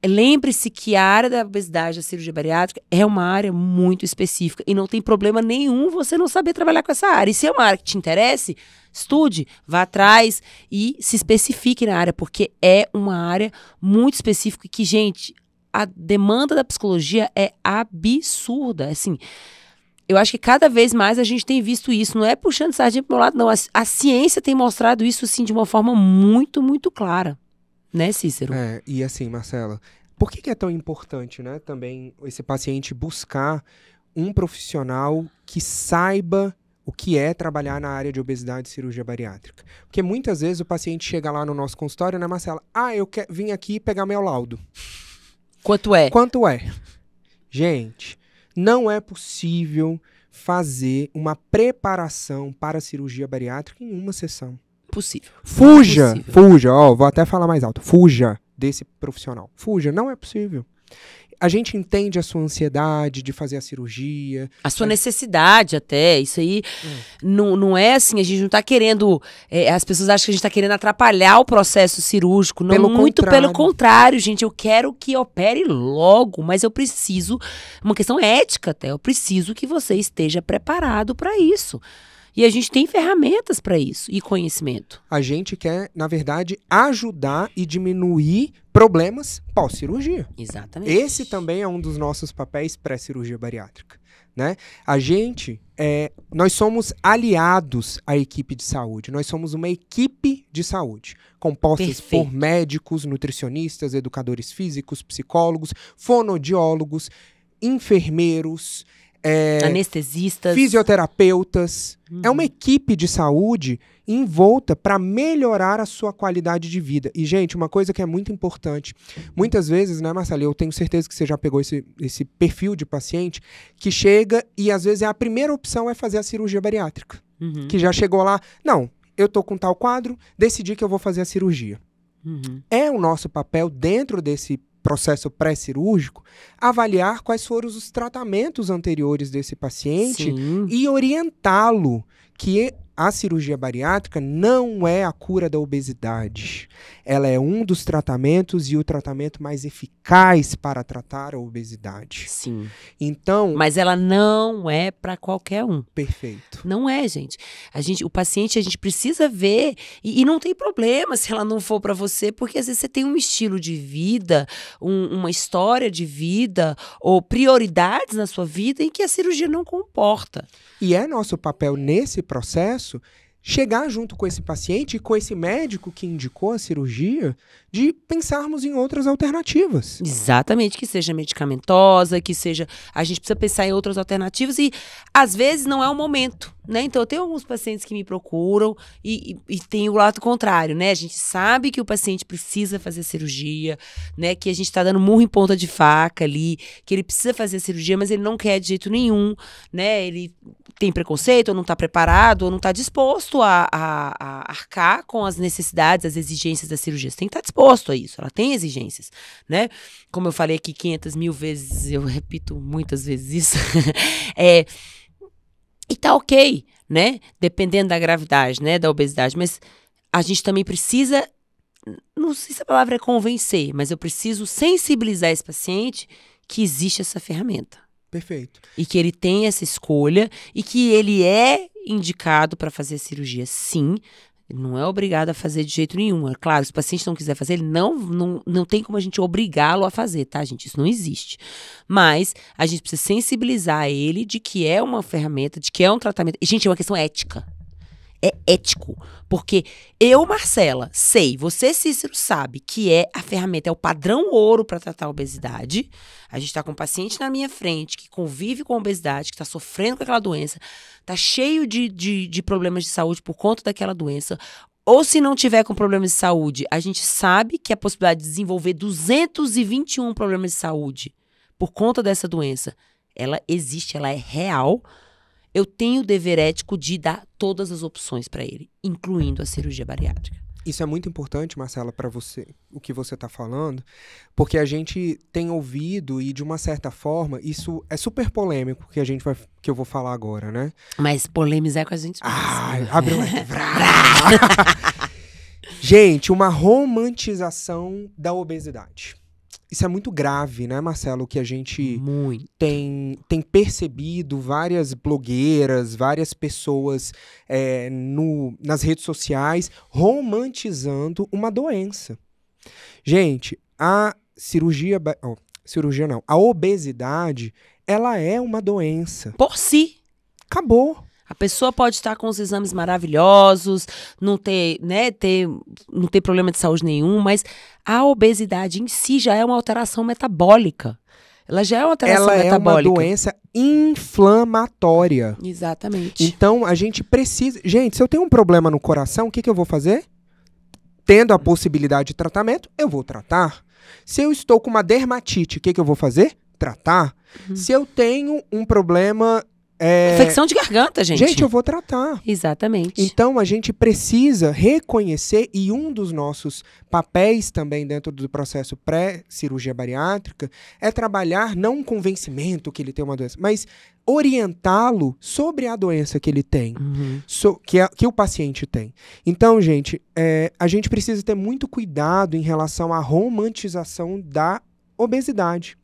lembre-se que a área da obesidade, da cirurgia bariátrica, é uma área muito específica e não tem problema nenhum você não saber trabalhar com essa área. E se é uma área que te interessa, estude, vá atrás e se especifique na área, porque é uma área muito específica E que, gente, a demanda da psicologia é absurda. Assim, eu acho que cada vez mais a gente tem visto isso. Não é puxando sardinha para o lado, não. A, a, ciência tem mostrado isso, sim, de uma forma muito, muito clara. Né, Cícero? É, e assim, Marcela, por que, que é tão importante, né, também esse paciente buscar um profissional que saiba o que é trabalhar na área de obesidade e cirurgia bariátrica. Porque muitas vezes o paciente chega lá no nosso consultório, né, Marcela? Ah, eu quer, vim aqui pegar meu laudo. Quanto é? Quanto é? Gente, não é possível fazer uma preparação para a cirurgia bariátrica em uma sessão. Possível. Fuja, é possível. fuja, ó, vou até falar mais alto. Fuja desse profissional. Fuja, não é possível a gente entende a sua ansiedade de fazer a cirurgia. A sua a... necessidade até. Isso aí hum. não, não é assim, a gente não está querendo. É, as pessoas acham que a gente está querendo atrapalhar o processo cirúrgico. Não, pelo muito contrário. pelo contrário, gente. Eu quero que opere logo, mas eu preciso. Uma questão ética até. Eu preciso que você esteja preparado para isso. E a gente tem ferramentas para isso e conhecimento. A gente quer, na verdade, ajudar e diminuir problemas pós-cirurgia. Exatamente. Esse também é um dos nossos papéis pré-cirurgia bariátrica. Né? A gente, é, nós somos aliados à equipe de saúde. Nós somos uma equipe de saúde, composta por médicos, nutricionistas, educadores físicos, psicólogos, fonodiólogos, enfermeiros, é, anestesistas, fisioterapeutas. É uhum. É uma equipe de saúde envolta para melhorar a sua qualidade de vida. E, gente, uma coisa que é muito importante. Muitas vezes, né, Marcelo, eu tenho certeza que você já pegou esse, esse perfil de paciente que chega e, às vezes, a primeira opção é fazer a cirurgia bariátrica. Uhum. Que já chegou lá, não, eu tô com tal quadro, decidi que eu vou fazer a cirurgia. Uhum. É o nosso papel dentro desse processo pré-cirúrgico, avaliar quais foram os tratamentos anteriores desse paciente Sim. e orientá-lo que a cirurgia bariátrica não é a cura da obesidade. Ela é um dos tratamentos e o tratamento mais eficaz para tratar a obesidade. Sim. Então, mas ela não é para qualquer um. Perfeito. Não é, gente. A gente, o paciente a gente precisa ver e, e não tem problema se ela não for para você, porque às vezes você tem um estilo de vida, um, uma história de vida ou prioridades na sua vida em que a cirurgia não comporta. E é nosso papel nesse processo isso, chegar junto com esse paciente e com esse médico que indicou a cirurgia de pensarmos em outras alternativas. Exatamente, que seja medicamentosa, que seja. A gente precisa pensar em outras alternativas e às vezes não é o momento, né? Então eu tenho alguns pacientes que me procuram e, e, e tem o lado contrário, né? A gente sabe que o paciente precisa fazer cirurgia, né? Que a gente está dando murro em ponta de faca ali, que ele precisa fazer cirurgia, mas ele não quer de jeito nenhum, né? Ele tem preconceito, ou não está preparado, ou não está disposto a, a, a, arcar com as necessidades, as exigências da cirurgia. Você tem que estar tá disposto disposto a isso, ela tem exigências, né? Como eu falei aqui 500 mil vezes, eu repito muitas vezes isso. é, e tá ok, né? Dependendo da gravidade, né? Da obesidade. Mas a gente também precisa. Não sei se a palavra é convencer, mas eu preciso sensibilizar esse paciente que existe essa ferramenta. Perfeito. E que ele tem essa escolha e que ele é indicado para fazer cirurgia, sim, ele não é obrigado a fazer de jeito nenhum. É claro, se o paciente não quiser fazer, ele não, não, não tem como a gente obrigá-lo a fazer, tá, gente? Isso não existe. Mas a gente precisa sensibilizar ele de que é uma ferramenta, de que é um tratamento. Gente, é uma questão ética é ético. Porque eu, Marcela, sei, você, Cícero, sabe que é a ferramenta, é o padrão ouro para tratar a obesidade. A gente está com um paciente na minha frente que convive com a obesidade, que está sofrendo com aquela doença, está cheio de, de, de problemas de saúde por conta daquela doença. Ou se não tiver com problemas de saúde, a gente sabe que é a possibilidade de desenvolver 221 problemas de saúde por conta dessa doença, ela existe, ela é real eu tenho o dever ético de dar todas as opções para ele, incluindo a cirurgia bariátrica. Isso é muito importante, Marcela, para você, o que você está falando, porque a gente tem ouvido e de uma certa forma isso é super polêmico que a gente vai, que eu vou falar agora, né? Mas polêmica é com a gente. Ah, abre um Gente, uma romantização da obesidade isso é muito grave, né, Marcelo? Que a gente muito. Tem, tem percebido várias blogueiras, várias pessoas é, no, nas redes sociais romantizando uma doença. Gente, a cirurgia. Oh, cirurgia não. A obesidade, ela é uma doença. Por si. Acabou. A pessoa pode estar com os exames maravilhosos, não ter, né, ter, não ter problema de saúde nenhum, mas a obesidade em si já é uma alteração metabólica. Ela já é uma alteração Ela metabólica. é uma doença inflamatória. Exatamente. Então a gente precisa. Gente, se eu tenho um problema no coração, o que, que eu vou fazer? Tendo a possibilidade de tratamento, eu vou tratar. Se eu estou com uma dermatite, o que, que eu vou fazer? Tratar. Uhum. Se eu tenho um problema é... Infecção de garganta, gente. Gente, eu vou tratar. Exatamente. Então a gente precisa reconhecer, e um dos nossos papéis também dentro do processo pré-cirurgia bariátrica é trabalhar não um convencimento que ele tem uma doença, mas orientá-lo sobre a doença que ele tem, uhum. so, que, a, é, que, o paciente tem. Então, gente, é, a gente precisa ter muito cuidado em relação à romantização da obesidade.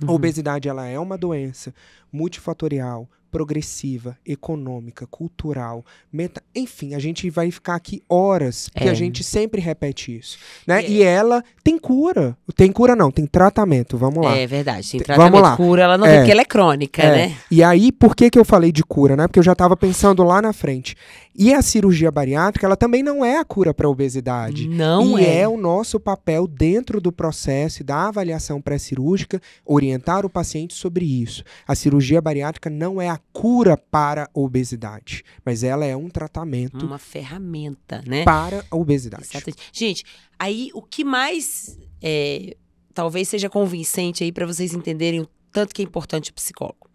Uhum. A obesidade ela é uma doença multifatorial, progressiva, econômica, cultural, meta, enfim, a gente vai ficar aqui horas é. que a gente sempre repete isso, né? É. E ela tem cura, tem cura não, tem tratamento, vamos lá. É verdade, tem tratamento, vamos lá. cura, ela não é. tem porque ela é crônica, é. né? E aí, por que que eu falei de cura, né? Porque eu já estava pensando lá na frente. E a cirurgia bariátrica, ela também não é a cura para a obesidade. Não e é. é o nosso papel dentro do processo da avaliação pré-cirúrgica orientar o paciente sobre isso. A cirurgia bariátrica não é a cura para a obesidade, mas ela é um tratamento, uma ferramenta, né? Para a obesidade. Exatamente. Gente, aí o que mais é, talvez seja convincente aí para vocês entenderem o tanto que é importante o psicólogo.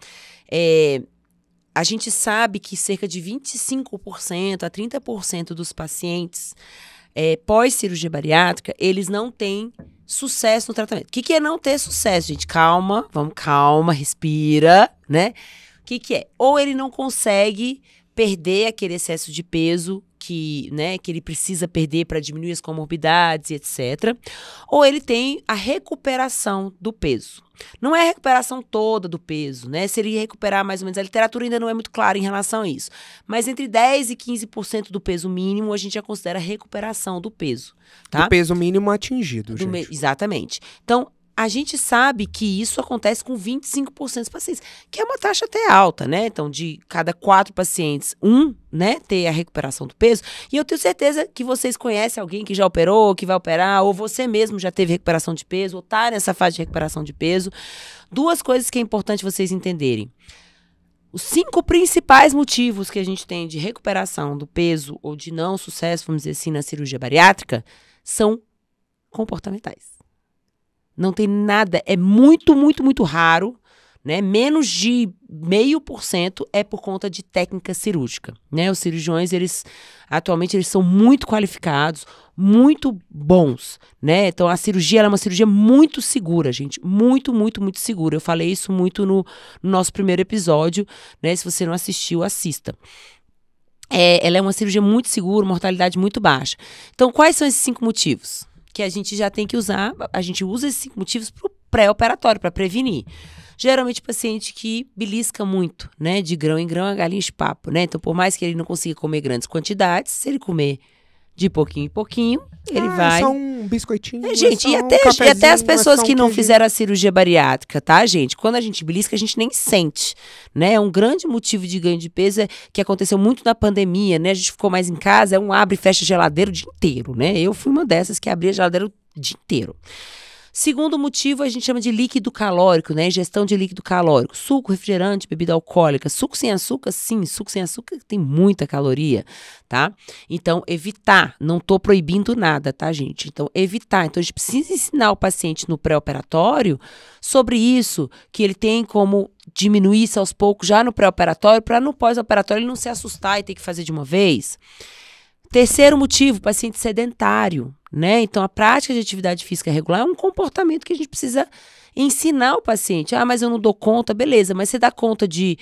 É, a gente sabe que cerca de 25% a 30% dos pacientes é, pós-cirurgia bariátrica, eles não têm sucesso no tratamento. O que, que é não ter sucesso, gente? Calma, vamos, calma, respira, né? O que, que é? Ou ele não consegue perder aquele excesso de peso que, né, que ele precisa perder para diminuir as comorbidades, etc. Ou ele tem a recuperação do peso. Não é a recuperação toda do peso, né? Se ele recuperar mais ou menos, a literatura ainda não é muito clara em relação a isso. Mas entre 10 e 15% do peso mínimo, a gente já considera recuperação do peso, tá? Do peso mínimo atingido, do gente. Exatamente. Então, a gente sabe que isso acontece com 25% dos pacientes, que é uma taxa até alta, né? Então, de cada quatro pacientes, um, né, ter a recuperação do peso. E eu tenho certeza que vocês conhecem alguém que já operou, que vai operar, ou você mesmo já teve recuperação de peso, ou tá nessa fase de recuperação de peso. Duas coisas que é importante vocês entenderem. Os cinco principais motivos que a gente tem de recuperação do peso ou de não sucesso, vamos dizer assim, na cirurgia bariátrica, são comportamentais. Não tem nada. É muito, muito, muito raro. Né? Menos de meio por cento é por conta de técnica cirúrgica. Né? Os cirurgiões, eles atualmente eles são muito qualificados, muito bons, né? Então a cirurgia é uma cirurgia muito segura, gente, muito, muito, muito segura. Eu falei isso muito no, no nosso primeiro episódio, né? Se você não assistiu, assista. É, ela é uma cirurgia muito segura, mortalidade muito baixa. Então, quais são esses cinco motivos? que a gente já tem que usar, a gente usa esses cinco motivos para o pré-operatório, para prevenir. Geralmente paciente que belisca muito, né? De grão em grão a é galinha de papo, né? Então, por mais que ele não consiga comer grandes quantidades, se ele comer de pouquinho em pouquinho, ele ah, é vai. É só um biscoitinho. É, é gente, é e, até, é um e até as pessoas é que não fizeram a cirurgia bariátrica, tá, gente? Quando a gente belisca, a gente nem sente, né? É um grande motivo de ganho de peso que aconteceu muito na pandemia, né? A gente ficou mais em casa, é um abre e fecha geladeira o dia inteiro, né? Eu fui uma dessas que abria a geladeira o dia inteiro. Segundo motivo, a gente chama de líquido calórico, né? Ingestão de líquido calórico. Suco, refrigerante, bebida alcoólica. Suco sem açúcar, sim. Suco sem açúcar tem muita caloria, tá? Então, evitar. Não tô proibindo nada, tá, gente? Então, evitar. Então, a gente precisa ensinar o paciente no pré-operatório sobre isso, que ele tem como diminuir isso aos poucos já no pré-operatório, para no pós-operatório ele não se assustar e ter que fazer de uma vez. Terceiro motivo, paciente sedentário, né? Então, a prática de atividade física regular é um comportamento que a gente precisa ensinar o paciente. Ah, mas eu não dou conta, beleza, mas você dá conta de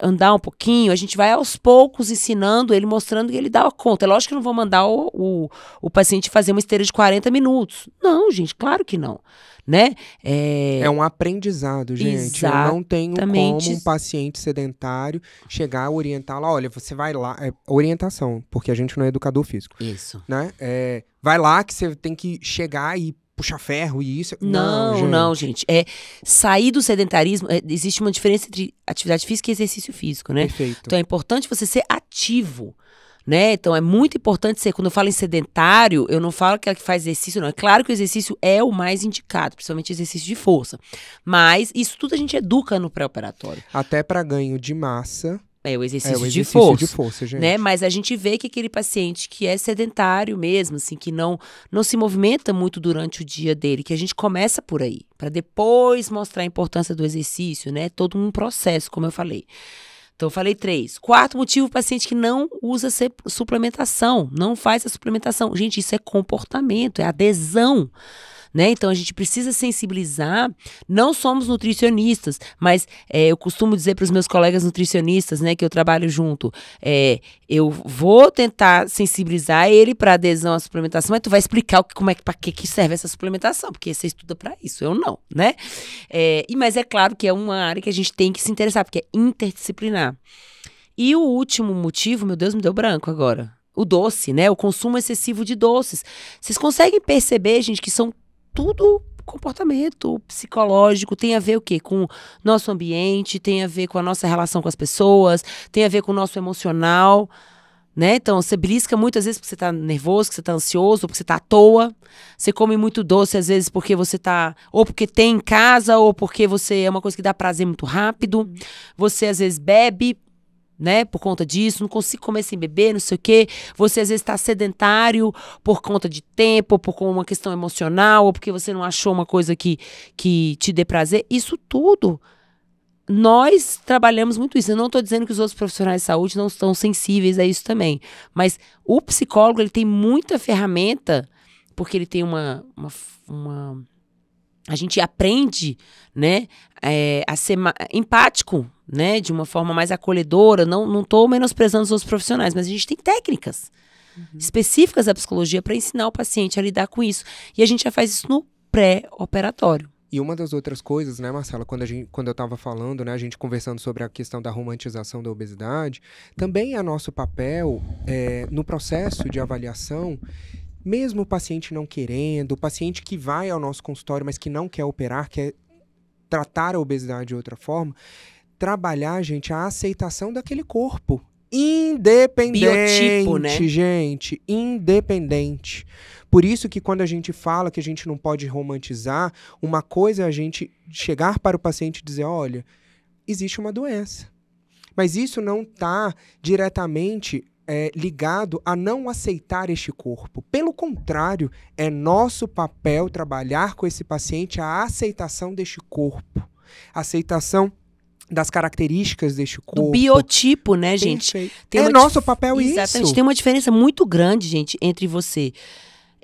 andar um pouquinho, a gente vai aos poucos ensinando ele, mostrando que ele dá conta. É lógico que eu não vou mandar o, o, o paciente fazer uma esteira de 40 minutos. Não, gente, claro que não né? É, é um aprendizado, gente. Exatamente. Eu não tenho como um paciente sedentário chegar a orientá-lo. Olha, você vai lá. É orientação, porque a gente não é educador físico. Isso. Né? É, vai lá que você tem que chegar e puxar ferro e isso. Não, não, gente. Não, gente. É sair do sedentarismo. É, existe uma diferença entre atividade física e exercício físico, né? Perfeito. Então é importante você ser ativo né? Então é muito importante ser, quando eu falo em sedentário, eu não falo que ela é que faz exercício, não. É claro que o exercício é o mais indicado, principalmente exercício de força. Mas isso tudo a gente educa no pré-operatório. Até para ganho de massa. É o exercício, é, o exercício de força, de força gente. né? Mas a gente vê que aquele paciente que é sedentário mesmo, assim, que não não se movimenta muito durante o dia dele, que a gente começa por aí, para depois mostrar a importância do exercício, né? Todo um processo, como eu falei. Então, eu falei três. Quarto motivo, paciente que não usa suplementação, não faz a suplementação. Gente, isso é comportamento, é adesão né? Então a gente precisa sensibilizar. Não somos nutricionistas, mas é, eu costumo dizer para os meus colegas nutricionistas, né, que eu trabalho junto, é, eu vou tentar sensibilizar ele para adesão à suplementação, mas tu vai explicar o que, como é que para que, que serve essa suplementação, porque você estuda para isso, eu não, né? É, e mas é claro que é uma área que a gente tem que se interessar, porque é interdisciplinar. E o último motivo, meu Deus, me deu branco agora o doce, né? O consumo excessivo de doces. Vocês conseguem perceber, gente, que são tudo comportamento psicológico tem a ver o quê? Com nosso ambiente, tem a ver com a nossa relação com as pessoas, tem a ver com o nosso emocional, né? Então, você brisca muitas vezes porque você tá nervoso, porque você tá ansioso, porque você tá à toa. Você come muito doce às vezes porque você tá ou porque tem em casa ou porque você é uma coisa que dá prazer muito rápido. Uhum. Você às vezes bebe né? Por conta disso, não consigo comer sem beber, não sei o quê. Você às vezes está sedentário por conta de tempo, por uma questão emocional, ou porque você não achou uma coisa que, que te dê prazer. Isso tudo. Nós trabalhamos muito isso. Eu não estou dizendo que os outros profissionais de saúde não estão sensíveis a isso também. Mas o psicólogo ele tem muita ferramenta, porque ele tem uma, uma, uma a gente aprende né, é, a ser empático né, de uma forma mais acolhedora, não não menosprezando os outros profissionais, mas a gente tem técnicas uhum. específicas da psicologia para ensinar o paciente a lidar com isso. E a gente já faz isso no pré-operatório. E uma das outras coisas, né, Marcela, quando, a gente, quando eu estava falando, né, a gente conversando sobre a questão da romantização da obesidade, também é nosso papel é, no processo de avaliação mesmo o paciente não querendo, o paciente que vai ao nosso consultório, mas que não quer operar, quer tratar a obesidade de outra forma, trabalhar, gente, a aceitação daquele corpo. Independente, Biotipo, né? gente, independente. Por isso que quando a gente fala que a gente não pode romantizar, uma coisa é a gente chegar para o paciente e dizer, olha, existe uma doença. Mas isso não está diretamente é, ligado a não aceitar este corpo. Pelo contrário, é nosso papel trabalhar com esse paciente a aceitação deste corpo. Aceitação das características deste corpo. Do biotipo, né, gente? Tem é nosso dif... papel Exatamente. isso. Exatamente. Tem uma diferença muito grande, gente, entre você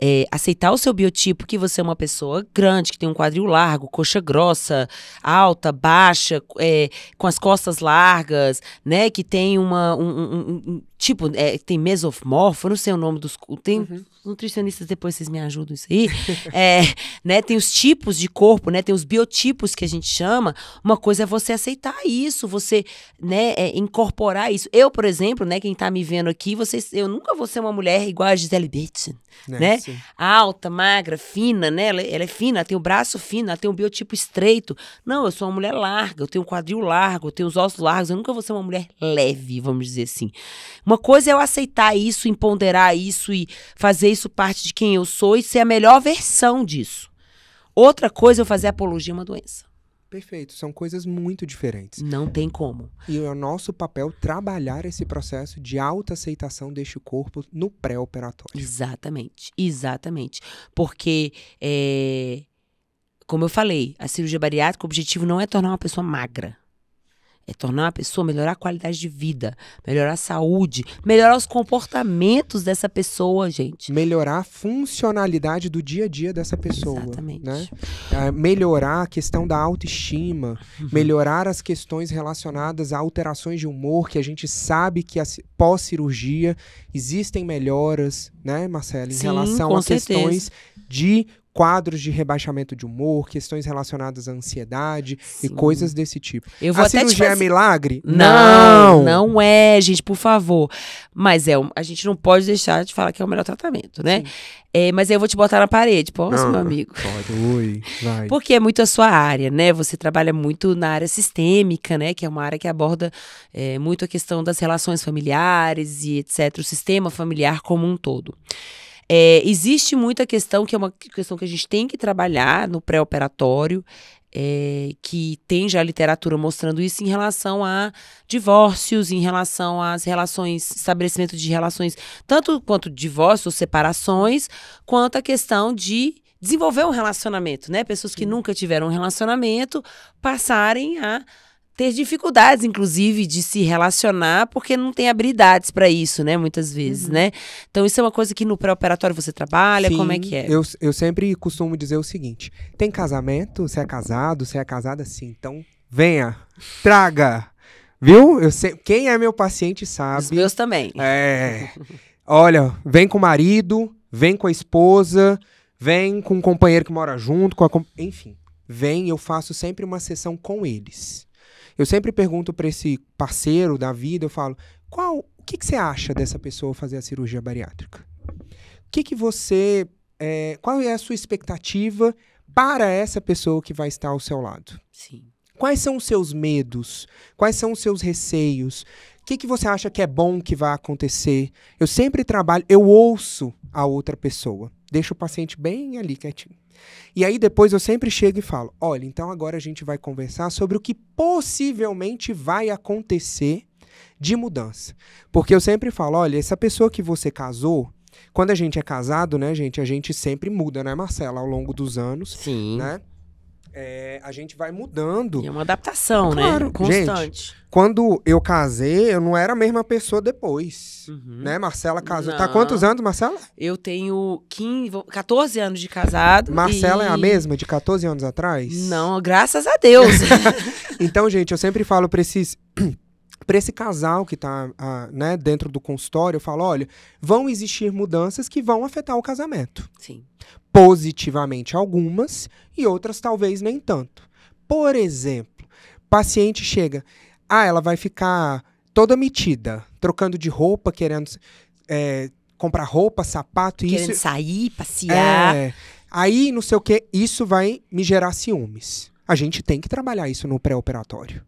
é, aceitar o seu biotipo, que você é uma pessoa grande, que tem um quadril largo, coxa grossa, alta, baixa, é, com as costas largas, né? Que tem uma, um, um, um tipo, é, tem mesomorfo, não sei o nome dos. Tem uhum. nutricionistas, depois vocês me ajudam isso aí. é, né, tem os tipos de corpo, né? Tem os biotipos que a gente chama. Uma coisa é você aceitar isso, você, né, é, incorporar isso. Eu, por exemplo, né, quem tá me vendo aqui, vocês, eu nunca vou ser uma mulher igual a Gisele Bündchen, é, né? né? Alta, magra, fina, né? Ela, ela, é fina, ela tem o braço fino, ela tem um biotipo estreito. Não, eu sou uma mulher larga, eu tenho um quadril largo, eu tenho os ossos largos, eu nunca vou ser uma mulher leve, vamos dizer assim uma coisa é eu aceitar isso, empoderar isso e fazer isso parte de quem eu sou e ser a melhor versão disso. Outra coisa é eu fazer apologia a uma doença. Perfeito, são coisas muito diferentes. Não tem como. E é o nosso papel trabalhar esse processo de autoaceitação deste corpo no pré-operatório. Exatamente, exatamente. Porque, é, como eu falei, a cirurgia bariátrica, o objetivo não é tornar uma pessoa magra. É tornar a pessoa melhorar a qualidade de vida, melhorar a saúde, melhorar os comportamentos dessa pessoa, gente. Melhorar a funcionalidade do dia a dia dessa pessoa. Exatamente. Né? É, melhorar a questão da autoestima, uhum. melhorar as questões relacionadas a alterações de humor, que a gente sabe que pós-cirurgia existem melhoras, né, Marcela, em Sim, relação a certeza. questões de quadros de rebaixamento de humor, questões relacionadas à ansiedade Sim. e coisas desse tipo. Eu vou a cirurgia é fazer... é milagre? Não, não, não é, gente, por favor. Mas é, a gente não pode deixar de falar que é o melhor tratamento, né? É, mas eu vou te botar na parede, posso, não, meu amigo? Pode, vai. Porque é muito a sua área, né? Você trabalha muito na área sistêmica, né? Que é uma área que aborda é, muito a questão das relações familiares e etc. O sistema familiar como um todo. É, existe muita questão, que é uma questão que a gente tem que trabalhar no pré-operatório, é, que tem já literatura mostrando isso em relação a divórcios, em relação às relações, estabelecimento de relações, tanto quanto divórcios, separações, quanto a questão de desenvolver um relacionamento, né? Pessoas que Sim. nunca tiveram um relacionamento passarem a ter dificuldades, inclusive, de se relacionar, porque não tem habilidades para isso, né? Muitas vezes, uhum. né? Então, isso é uma coisa que no pré-operatório você trabalha? Sim, como é que é? Eu, eu sempre costumo dizer o seguinte: tem casamento, você é casado, você é casada, sim. Então, venha, traga. Viu? Eu sei, quem é meu paciente sabe. Os meus também. É. Olha, vem com o marido, vem com a esposa, vem com o companheiro que mora junto, com a, enfim. Vem, eu faço sempre uma sessão com eles eu sempre pergunto para esse parceiro da vida, eu falo, qual, o que, que você acha dessa pessoa fazer a cirurgia bariátrica? O que, que você, é, qual é a sua expectativa para essa pessoa que vai estar ao seu lado? Sim. Quais são os seus medos? Quais são os seus receios? O que, que você acha que é bom que vai acontecer? Eu sempre trabalho, eu ouço a outra pessoa. Deixa o paciente bem ali quietinho. E aí depois eu sempre chego e falo: olha, então agora a gente vai conversar sobre o que possivelmente vai acontecer de mudança. Porque eu sempre falo: olha, essa pessoa que você casou, quando a gente é casado, né, gente, a gente sempre muda, né, Marcela, ao longo dos anos. Sim. Né? é, a gente vai mudando. E é uma adaptação, né? claro, né? Constante. Gente, quando eu casei, eu não era a mesma pessoa depois. Uhum. Né? Marcela casou. Tá não. Tá quantos anos, Marcela? Eu tenho 15, 14 anos de casado. Marcela e... é a mesma de 14 anos atrás? Não, graças a Deus. então, gente, eu sempre falo pra esses para esse casal que está né, dentro do consultório, eu falo: olha, vão existir mudanças que vão afetar o casamento. Sim. Positivamente algumas e outras talvez nem tanto. Por exemplo, paciente chega, ah, ela vai ficar toda metida, trocando de roupa, querendo é, comprar roupa, sapato, e isso. Querendo sair, passear. É, aí, não sei o que, isso vai me gerar ciúmes. A gente tem que trabalhar isso no pré-operatório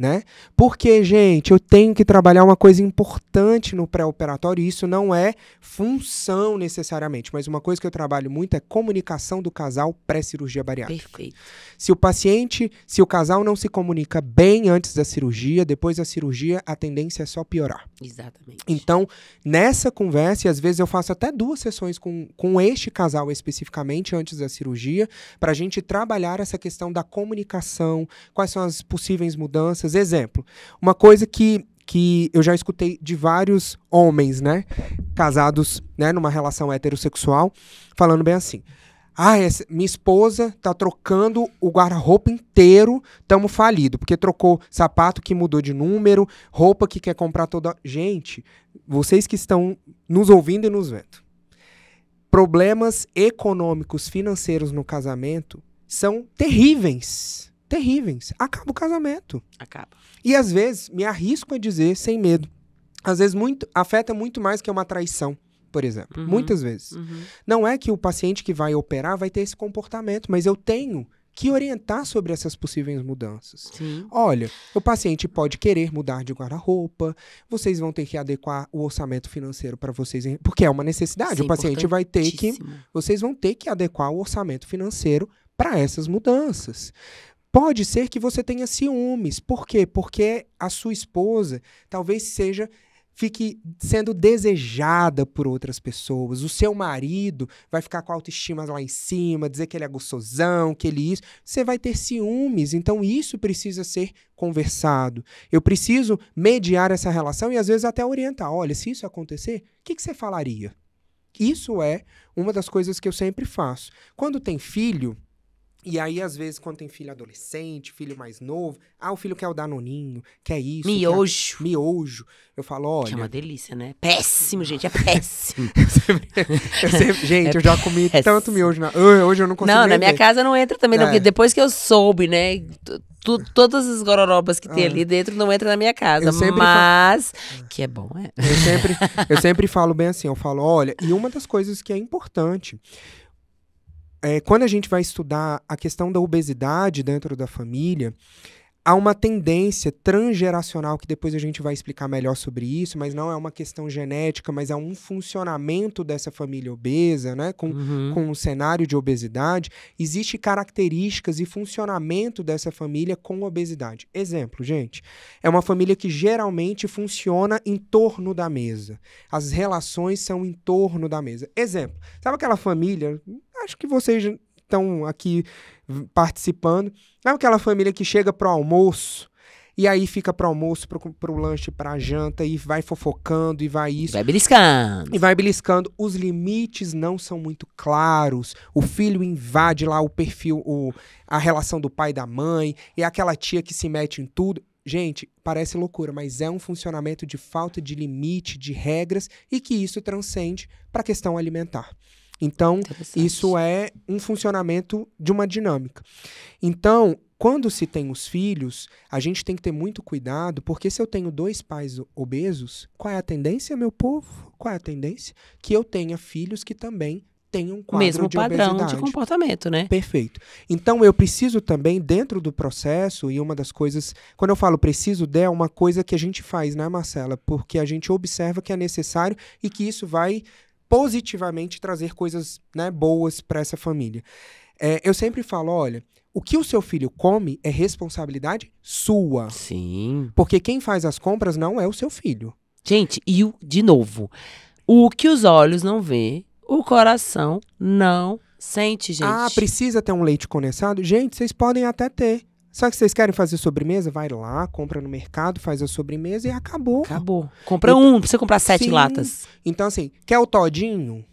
né? Porque, gente, eu tenho que trabalhar uma coisa importante no pré-operatório, e isso não é função necessariamente, mas uma coisa que eu trabalho muito é comunicação do casal pré-cirurgia bariátrica. Perfeito. Se o paciente, se o casal não se comunica bem antes da cirurgia, depois da cirurgia, a tendência é só piorar. Exatamente. Então, nessa conversa, e às vezes eu faço até duas sessões com, com este casal especificamente antes da cirurgia, para a gente trabalhar essa questão da comunicação, quais são as possíveis mudanças práticas. Exemplo, uma coisa que, que eu já escutei de vários homens, né, casados, né, numa relação heterossexual, falando bem assim: ah, essa, minha esposa tá trocando o guarda-roupa inteiro, tamo falido, porque trocou sapato que mudou de número, roupa que quer comprar toda. Gente, vocês que estão nos ouvindo e nos vendo. Problemas econômicos, financeiros no casamento são terríveis terríveis. Acaba o casamento. Acaba. E às vezes, me arrisco a dizer sem medo, às vezes muito, afeta muito mais que uma traição por exemplo. Uhum, muitas vezes. Uhum. Não é que o paciente que vai operar vai ter esse comportamento, mas eu tenho que orientar sobre essas possíveis mudanças. Sim. Olha, o paciente pode querer mudar de guarda-roupa, vocês vão ter que adequar o orçamento financeiro para vocês, porque é uma necessidade. Sim, o paciente vai ter que vocês vão ter que adequar o orçamento financeiro para essas mudanças. Pode ser que você tenha ciúmes. Por quê? Porque a sua esposa talvez seja fique sendo desejada por outras pessoas. O seu marido vai ficar com a autoestima lá em cima, dizer que ele é gostosão, que ele isso. Você vai ter ciúmes, então isso precisa ser conversado. Eu preciso mediar essa relação e às vezes até orientar. Olha, se isso acontecer, o que, que você falaria? Isso é uma das coisas que eu sempre faço. Quando tem filho, e aí, às vezes, quando tem filho adolescente, filho mais novo, ah, o filho quer o danoninho, quer isso. Miojo. Quer miojo. Eu falo, olha. Que é uma delícia, né? Péssimo, gente, é péssimo. eu sempre, gente, é eu já comi péssimo. tanto miojo. Na, hoje eu não consigo. Não, na minha casa não entra também, não, é. porque depois que eu soube, né? Tu, todas as gororobas que tem ah. ali dentro não entra na minha casa. Mas falo... que é bom, é. Eu sempre, eu sempre falo bem assim, eu falo, olha, e uma das coisas que é importante, é, quando a gente vai estudar a questão da obesidade dentro da família, há uma tendência transgeracional que depois a gente vai explicar melhor sobre isso, mas não é uma questão genética, mas é um funcionamento dessa família obesa, né? Com, uhum. com um cenário de obesidade. Existem características e funcionamento dessa família com obesidade. Exemplo, gente, é uma família que geralmente funciona em torno da mesa. As relações são em torno da mesa. Exemplo, sabe aquela família, acho que vocês estão aqui participando. É aquela família que chega pro almoço e aí fica pro almoço, pro, pro lanche, pra janta, e vai fofocando, e vai isso. Vai beliscando. E vai beliscando. Os limites não são muito claros. O filho invade lá o perfil, o, a relação do pai e da mãe, e aquela tia que se mete em tudo. Gente, parece loucura, mas é um funcionamento de falta de limite, de regras, e que isso transcende para a questão alimentar. Então, isso é um funcionamento de uma dinâmica. Então, quando se tem os filhos, a gente tem que ter muito cuidado, porque se eu tenho dois pais obesos, qual é a tendência, meu povo? Qual é a tendência? Que eu tenha filhos que também tenham um quadro Mesmo de padrão obesidade. de comportamento, né? Perfeito. Então, eu preciso também, dentro do processo, e uma das coisas... Quando eu falo preciso der, é uma coisa que a gente faz, né, Marcela? Porque a gente observa que é necessário e que isso vai positivamente trazer coisas né, boas para essa família. É, eu sempre falo, olha, o que o seu filho come é responsabilidade sua. Sim. Porque quem faz as compras não é o seu filho. Gente, e de novo, o que os olhos não vê, o coração não sente, gente. Ah, precisa ter um leite condensado? Gente, vocês podem até ter. Só que vocês querem fazer sobremesa? Vai lá, compra no mercado, faz a sobremesa e acabou. Acabou. Compra então, um, não precisa comprar sete sim. latas. Então, assim, quer o todinho?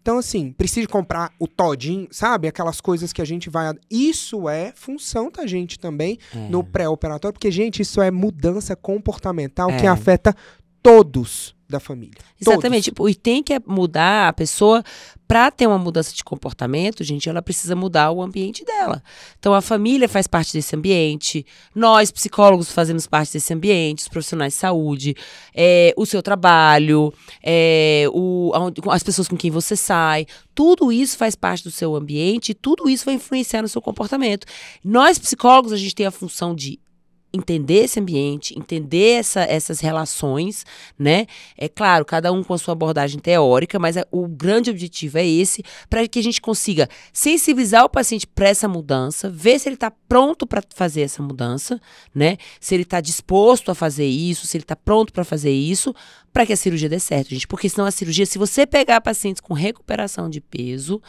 Então, assim, precisa comprar o todinho, sabe? Aquelas coisas que a gente vai. Isso é função da gente também é. no pré-operatório, porque, gente, isso é mudança comportamental é. que afeta todos da família. Exatamente. e tem que mudar a pessoa para ter uma mudança de comportamento, gente, ela precisa mudar o ambiente dela. Então a família faz parte desse ambiente, nós psicólogos fazemos parte desse ambiente, os profissionais de saúde, é, o seu trabalho, é, o, as pessoas com quem você sai, tudo isso faz parte do seu ambiente, e tudo isso vai influenciar no seu comportamento. Nós psicólogos a gente tem a função de entender esse ambiente, entender essa, essas relações, né? É claro, cada um com a sua abordagem teórica, mas é, o grande objetivo é esse, para que a gente consiga sensibilizar o paciente para essa mudança, ver se ele está pronto para fazer essa mudança, né? Se ele está disposto a fazer isso, se ele está pronto para fazer isso, para que a cirurgia dê certo, gente. Porque senão a cirurgia, se você pegar pacientes com recuperação de peso,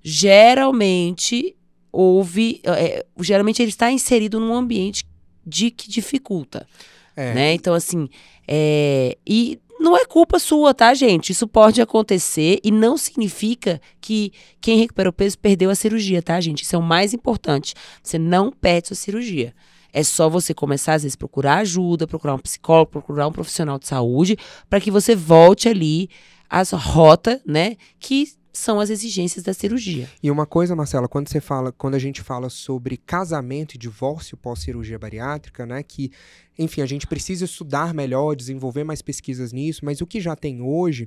geralmente houve, é, geralmente ele está inserido num ambiente de que dificulta. É. Né? Então, assim, é... e não é culpa sua, tá, gente? Isso pode acontecer e não significa que quem recuperou peso perdeu a cirurgia, tá, gente? Isso é o mais importante. Você não perde sua cirurgia. É só você começar, às vezes, procurar ajuda, procurar um psicólogo, procurar um profissional de saúde, para que você volte ali às rota, né? Que são as exigências da cirurgia. E uma coisa, Marcela, quando você fala, quando a gente fala sobre casamento e divórcio pós cirurgia bariátrica, né, que enfim, a gente precisa estudar melhor, desenvolver mais pesquisas nisso, mas o que já tem hoje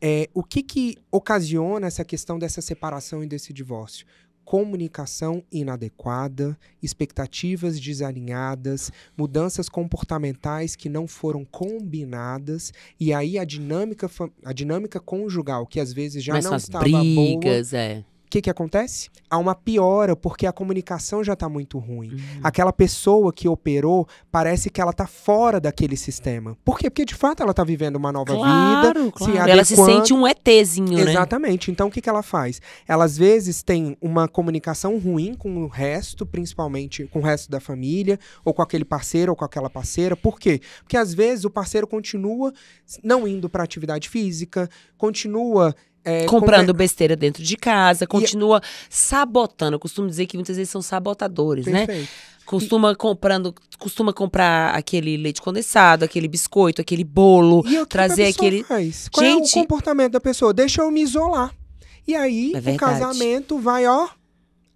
é o que que ocasiona essa questão dessa separação e desse divórcio? comunicação inadequada, expectativas desalinhadas, mudanças comportamentais que não foram combinadas e aí a dinâmica a dinâmica conjugal que às vezes já Mas não estava brigas, boa, é o que, que acontece? Há uma piora, porque a comunicação já está muito ruim. Uhum. Aquela pessoa que operou parece que ela está fora daquele sistema. Por quê? Porque de fato ela está vivendo uma nova claro, vida. Claro. Se ela se sente um ETzinho, né? Exatamente. Então o que, que ela faz? Ela às vezes tem uma comunicação ruim com o resto, principalmente com o resto da família, ou com aquele parceiro, ou com aquela parceira. Por quê? Porque às vezes o parceiro continua não indo para atividade física, continua é, comprando compre... É? besteira dentro de casa, continua e... sabotando. Eu costumo dizer que muitas vezes são sabotadores, né? Perfeito. né? Costuma comprando, costuma comprar aquele leite condensado, aquele biscoito, aquele bolo, trazer aquele. Faz? Qual Gente... é o comportamento da pessoa? Deixa eu me isolar. E aí é o casamento vai, ó,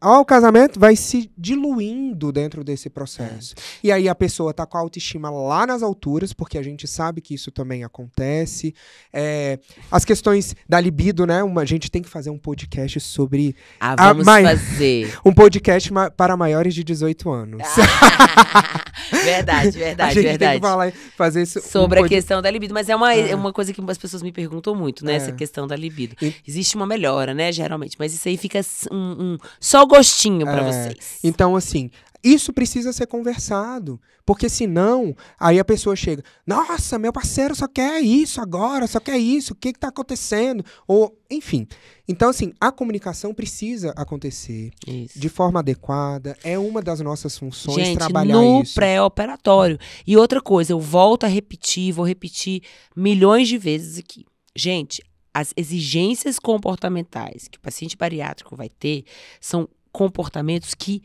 ao casamento vai se diluindo dentro desse processo. É. E aí a pessoa tá com a autoestima lá nas alturas, porque a gente sabe que isso também acontece. É, as questões da libido, né? Uma, a gente tem que fazer um podcast sobre. Ah, vamos a, fazer. Um podcast ma, para maiores de 18 anos. Ah, verdade, verdade, a gente verdade. Tem que falar, fazer isso, sobre um a questão da libido. Mas é uma, ah. é. uma coisa que as pessoas me perguntam muito, né? É. Essa questão da libido. E... Existe uma melhora, né? Geralmente. Mas isso aí fica um, um só gostinho para é, vocês. Então, assim, isso precisa ser conversado, porque senão aí a pessoa chega, nossa, meu parceiro só quer isso agora, só quer isso, o que está acontecendo? Ou, enfim. Então, assim, a comunicação precisa acontecer isso. de forma adequada, é uma das nossas funções Gente, trabalhar no isso. pré-operatório. E outra coisa, eu volto a repetir, vou repetir milhões de vezes aqui. Gente, as exigências comportamentais que o paciente bariátrico vai ter são comportamentos que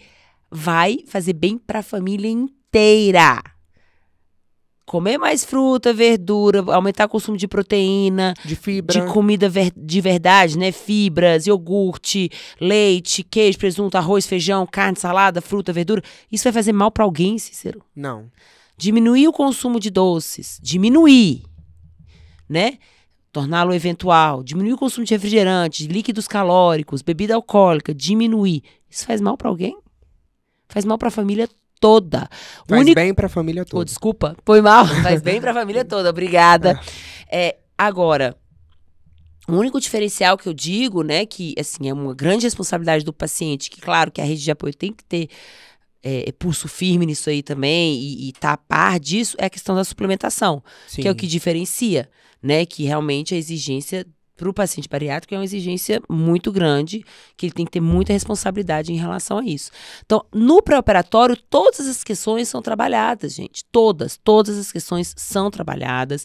vai fazer bem para a família inteira. Comer mais fruta, verdura, aumentar o consumo de proteína, de fibra, de comida ver de verdade, né? Fibras, iogurte, leite, queijo, presunto, arroz, feijão, carne, salada, fruta, verdura. Isso vai fazer mal para alguém, Cícero? Não. Diminuir o consumo de doces, diminuir, né? torná-lo eventual, diminuir o consumo de refrigerantes, líquidos calóricos, bebida alcoólica, diminuir. Isso faz mal para alguém? Faz mal para a família toda. Faz Único... bem para a família toda. Oh, desculpa, foi mal. Faz bem para a família toda, obrigada. É. é, agora, o único diferencial que eu digo, né, que assim é uma grande responsabilidade do paciente, que claro que a rede de apoio tem que ter é, é, pulso firme nisso aí também e, e tá a par disso, é a questão da suplementação, Sim. que é o que diferencia, né? Que realmente a exigência para o paciente bariátrico é uma exigência muito grande, que ele tem que ter muita responsabilidade em relação a isso. Então, no pré-operatório, todas as questões são trabalhadas, gente. Todas, todas as questões são trabalhadas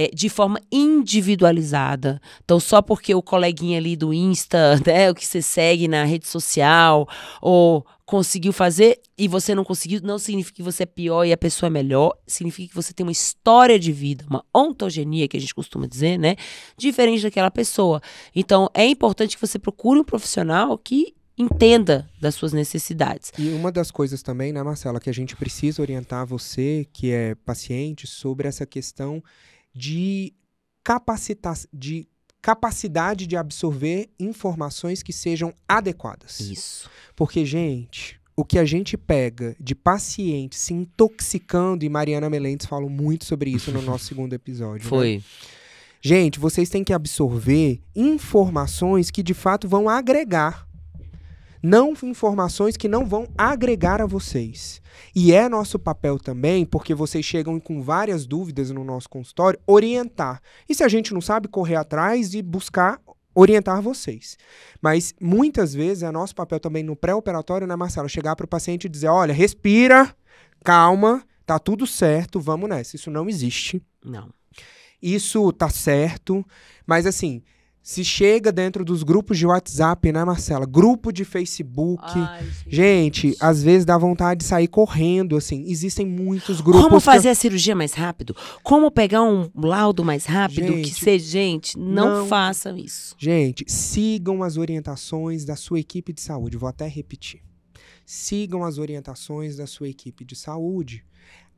é, de forma individualizada. Então, só porque o coleguinha ali do Insta, né, o que você segue na rede social, ou conseguiu fazer e você não conseguiu, não significa que você é pior e a pessoa é melhor, significa que você tem uma história de vida, uma ontogenia que a gente costuma dizer, né? Diferente daquela pessoa. Então, é importante que você procure um profissional que entenda das suas necessidades. E uma das coisas também, né, Marcela, que a gente precisa orientar você, que é paciente, sobre essa questão de, capacita de capacidade de absorver informações que sejam adequadas. Isso. Porque, gente, o que a gente pega de paciente se intoxicando, e Mariana Melentes falou muito sobre isso no nosso segundo episódio. Né? Foi. Né? Gente, vocês têm que absorver informações que de fato vão agregar não informações que não vão agregar a vocês. E é nosso papel também, porque vocês chegam com várias dúvidas no nosso consultório, orientar. E se a gente não sabe, correr atrás e buscar orientar vocês. Mas muitas vezes é nosso papel também no pré-operatório, né, Marcelo? Chegar para o paciente e dizer: olha, respira, calma, tá tudo certo, vamos nessa. Isso não existe. Não. Isso tá certo, mas assim, se chega dentro dos grupos de WhatsApp, né, Marcela? Grupo de Facebook. Ai, gente, às vezes dá vontade de sair correndo, assim. Existem muitos grupos. Como fazer que... a cirurgia mais rápido? Como pegar um laudo mais rápido? Gente, que seja, gente, não, não façam isso. Gente, sigam as orientações da sua equipe de saúde. Vou até repetir. Sigam as orientações da sua equipe de saúde.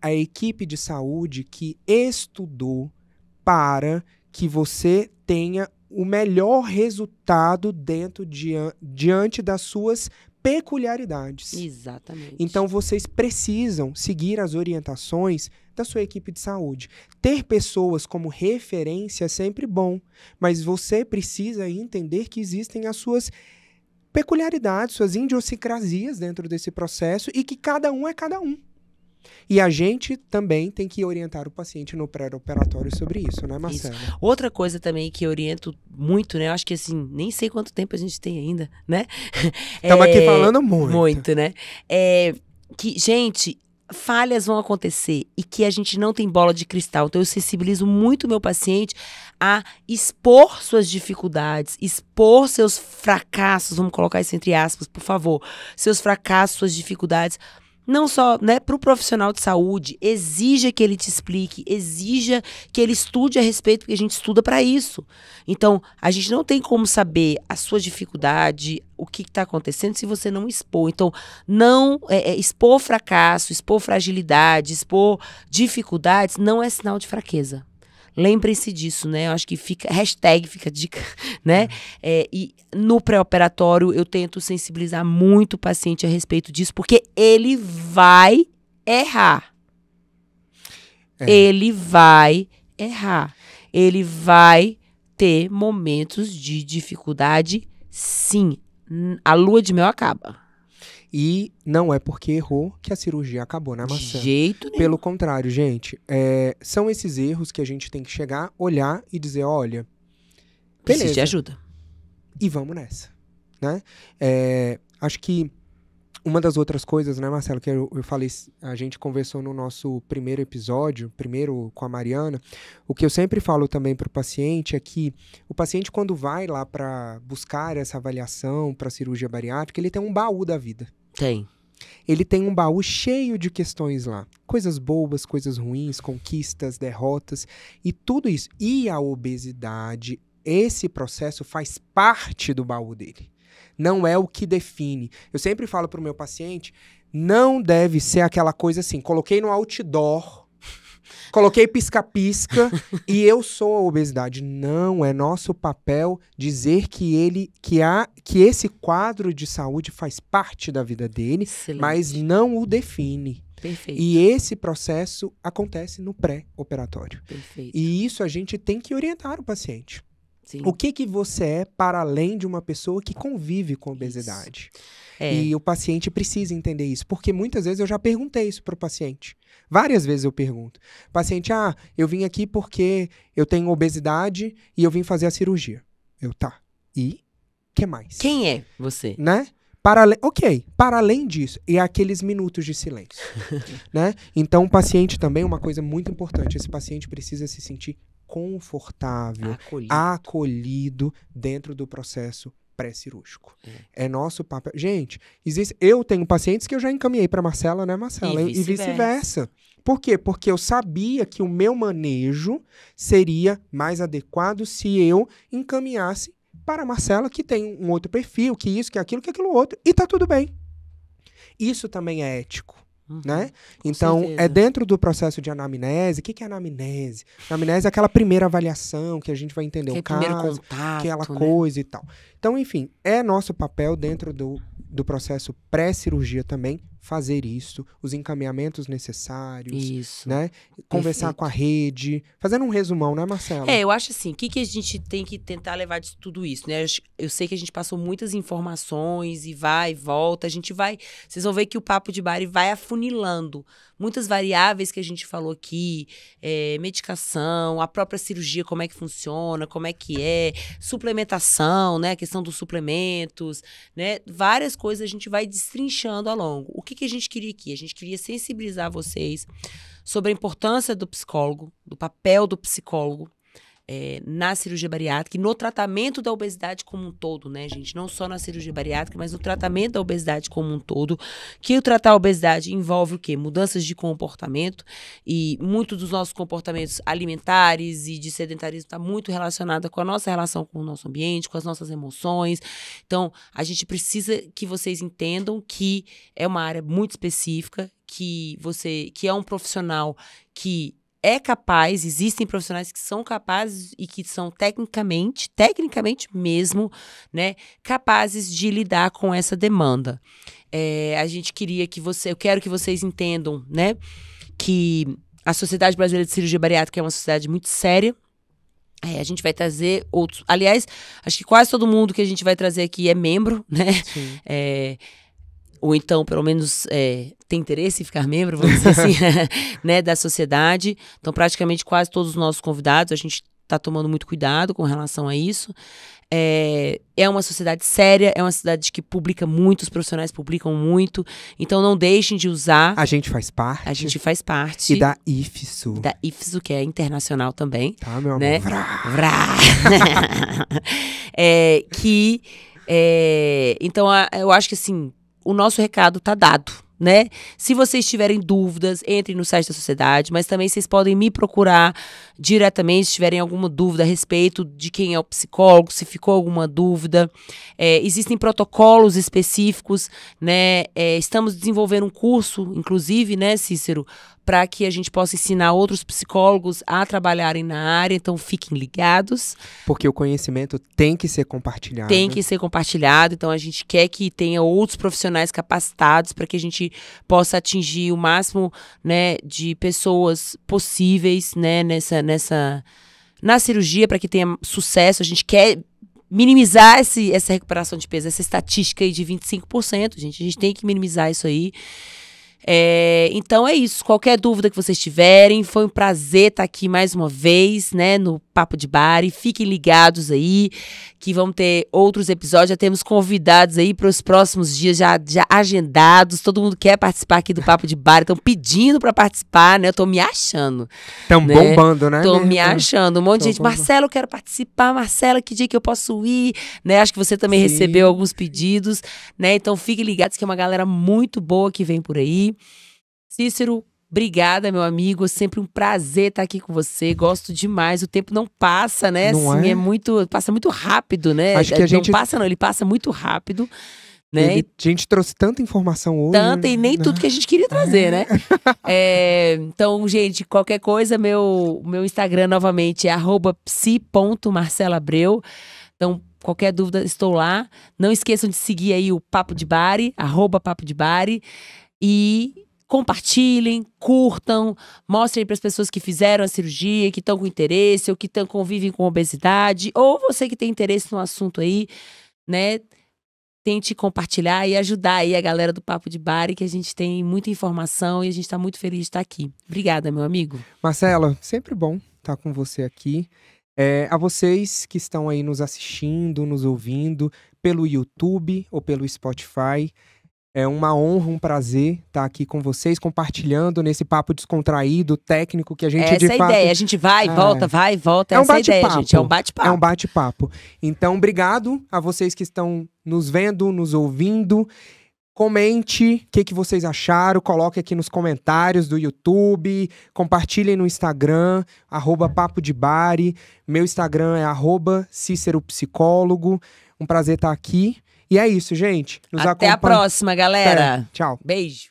A equipe de saúde que estudou para que você tenha o melhor resultado dentro de, diante das suas peculiaridades. Exatamente. Então vocês precisam seguir as orientações da sua equipe de saúde. Ter pessoas como referência é sempre bom, mas você precisa entender que existem as suas peculiaridades, suas idiosincrasias dentro desse processo e que cada um é cada um. E a gente também tem que orientar o paciente no pré-operatório sobre isso, né, Marcelo? Isso. Outra coisa também que oriento muito, né? Eu acho que assim, nem sei quanto tempo a gente tem ainda, né? Estamos é... aqui falando muito. Muito, né? É que, gente, falhas vão acontecer e que a gente não tem bola de cristal. Então, eu sensibilizo muito o meu paciente a expor suas dificuldades, expor seus fracassos, vamos colocar isso entre aspas, por favor. Seus fracassos, suas dificuldades, não só né, para o profissional de saúde, exija que ele te explique, exija que ele estude a respeito, porque a gente estuda para isso. Então, a gente não tem como saber a sua dificuldade, o que está acontecendo, se você não expor. Então, não é, é, expor fracasso, expor fragilidade, expor dificuldades, não é sinal de fraqueza. Lembrem-se disso, né? Eu acho que fica. Hashtag fica dica, né? É, e no pré-operatório eu tento sensibilizar muito o paciente a respeito disso, porque ele vai errar. É. Ele vai errar. Ele vai ter momentos de dificuldade, sim. A lua de mel acaba. E não é porque errou que a cirurgia acabou na maçã. De jeito nenhum. Pelo contrário, gente, é, são esses erros que a gente tem que chegar, olhar e dizer, olha, beleza. Preciso de ajuda. E vamos nessa, né? É, acho que uma das outras coisas, né, Marcelo, que eu, eu, falei, a gente conversou no nosso primeiro episódio, primeiro com a Mariana, o que eu sempre falo também para o paciente é que o paciente, quando vai lá para buscar essa avaliação para cirurgia bariátrica, ele tem um baú da vida. Tem. Ele tem um baú cheio de questões lá. Coisas boas, coisas ruins, conquistas, derrotas e tudo isso. E a obesidade, esse processo faz parte do baú dele. Não é o que define. Eu sempre falo para o meu paciente, não deve ser aquela coisa assim, coloquei no outdoor Coloquei pisca-pisca e eu sou a obesidade. Não, é nosso papel dizer que ele que há que esse quadro de saúde faz parte da vida dele, Excelente. mas não o define. Perfeito. E esse processo acontece no pré-operatório. E isso a gente tem que orientar o paciente. Sim. O que que você é para além de uma pessoa que convive com obesidade? É. E o paciente precisa entender isso, porque muitas vezes eu já perguntei isso para o paciente. Várias vezes eu pergunto. Paciente, ah, eu vim aqui porque eu tenho obesidade e eu vim fazer a cirurgia. Eu, tá. E? que mais? Quem é você? Né? Para, ok, para além disso, e é aqueles minutos de silêncio. né? Então, o paciente também, uma coisa muito importante, esse paciente precisa se sentir confortável, acolhido, acolhido dentro do processo pré-cirúrgico. É. é. nosso papel. Gente, existe, eu tenho pacientes que eu já encaminhei para Marcela, né, Marcela? E vice-versa. Vice Por quê? Porque eu sabia que o meu manejo seria mais adequado se eu encaminhasse para a Marcela, que tem um outro perfil, que isso, que aquilo, que aquilo outro, e tá tudo bem. Isso também é ético. Uhum. Né? Então, é certeza. é dentro do processo de anamnese. O que, que é anamnese? Anamnese é aquela primeira avaliação que a gente vai entender que o é caso, contato, aquela né? coisa e tal. Então, enfim, é nosso papel dentro do, do processo pré-cirurgia também fazer isso, os encaminhamentos necessários, isso. né? Conversar Perfeito. com a rede, fazendo um resumão, né, Marcela? É, eu acho assim, o que, que a gente tem que tentar levar de tudo isso, né? Eu sei que a gente passou muitas informações e vai e volta, a gente vai, vocês vão ver que o papo de bar vai afunilando muitas variáveis que a gente falou aqui, é, medicação, a própria cirurgia, como é que funciona, como é que é, suplementação, né, a questão dos suplementos, né? Várias coisas a gente vai destrinchando ao longo. O que, que a gente queria aqui? A gente queria sensibilizar vocês sobre a importância do psicólogo, do papel do psicólogo é, na cirurgia bariátrica e no tratamento da obesidade como um todo, né, gente? Não só na cirurgia bariátrica, mas no tratamento da obesidade como um todo. Que o tratar a obesidade envolve o quê? Mudanças de comportamento e muitos dos nossos comportamentos alimentares e de sedentarismo está muito relacionado com a nossa relação com o nosso ambiente, com as nossas emoções. Então, a gente precisa que vocês entendam que é uma área muito específica, que você que é um profissional que é capaz, existem profissionais que são capazes e que são tecnicamente, tecnicamente mesmo, né, capazes de lidar com essa demanda. É, a gente queria que você, eu quero que vocês entendam, né, que a Sociedade Brasileira de Cirurgia Bariátrica é uma sociedade muito séria. É, a gente vai trazer outros. Aliás, acho que quase todo mundo que a gente vai trazer aqui é membro, né? Sim. É, ou então pelo menos é, tem interesse em ficar membro, vamos dizer assim, né, da sociedade. Então, praticamente quase todos os nossos convidados, a gente está tomando muito cuidado com relação a isso. É, é uma sociedade séria, é uma cidade que publica muito, os profissionais publicam muito, então não deixem de usar. A gente faz parte. A gente faz parte. E da IFSU. Da IFSU, que é internacional também. Tá, meu né? amor. Né? Vrá. Vrá. é, que. É, então, eu acho que assim, o nosso recado está dado. Né? Se vocês tiverem dúvidas, entrem no site da sociedade, mas também vocês podem me procurar diretamente se tiverem alguma dúvida a respeito de quem é o psicólogo, se ficou alguma dúvida. É, existem protocolos específicos, né? É, estamos desenvolvendo um curso, inclusive, né, Cícero, para que a gente possa ensinar outros psicólogos a trabalharem na área. Então, fiquem ligados. Porque o conhecimento tem que ser compartilhado. Tem que ser compartilhado. Então, a gente quer que tenha outros profissionais capacitados para que a gente possa atingir o máximo né, de pessoas possíveis né, nessa, nessa, na cirurgia, para que tenha sucesso. A gente quer minimizar esse, essa recuperação de peso, essa estatística aí de 25%, gente. A gente tem que minimizar isso aí. É, então é isso. Qualquer dúvida que vocês tiverem, foi um prazer estar tá aqui mais uma vez, né, no Papo de Bar. E fiquem ligados aí, que vão ter outros episódios. Já temos convidados aí para os próximos dias já, já agendados. Todo mundo quer participar aqui do Papo de Bar, estão pedindo para participar, né? Eu tô me achando. Estão né? bombando, né? Tô né? me achando. Um monte tô de gente. Bombando. Marcelo, eu quero participar. Marcelo, que dia que eu posso ir? Né? Acho que você também Sim. recebeu alguns pedidos, né? Então fiquem ligados que é uma galera muito boa que vem por aí. Cícero, obrigada, meu amigo. Sempre um prazer estar aqui com você. Gosto demais. O tempo não passa, né? Não assim, é? é? muito, passa muito rápido, né? Acho que a gente não passa não, ele passa muito rápido. Né? Ele, a gente trouxe tanta informação hoje. Tanta, e nem né? tudo que a gente queria trazer, né? é, então, gente, qualquer coisa, meu, meu Instagram novamente é psi.marcelabreu. Então, qualquer dúvida, estou lá. Não esqueçam de seguir aí o Papo de Bari, arroba Papo de Bari e compartilhem, curtam, mostrem para as pessoas que fizeram a cirurgia, que estão com interesse, ou que tão, convivem com obesidade, ou você que tem interesse no assunto aí, né? Tente compartilhar e ajudar aí a galera do Papo de Bar, que a gente tem muita informação e a gente está muito feliz de estar tá aqui. Obrigada, meu amigo. Marcela, sempre bom estar tá com você aqui. É, a vocês que estão aí nos assistindo, nos ouvindo, pelo YouTube ou pelo Spotify, é uma honra, um prazer estar tá aqui com vocês, compartilhando nesse papo descontraído, técnico que a gente Essa é a ideia, a gente vai, é... volta, vai, volta. É um é bate-papo. gente. É um bate-papo. É um bate-papo. Então, obrigado a vocês que estão nos vendo, nos ouvindo. Comente o que, que vocês acharam, coloque aqui nos comentários do YouTube, compartilhem no Instagram, arroba Papo de Bari. Meu Instagram é arroba Cícero Psicólogo. Um prazer estar tá aqui. E é isso, gente. Nos Até a próxima, galera. É, tchau. Beijo.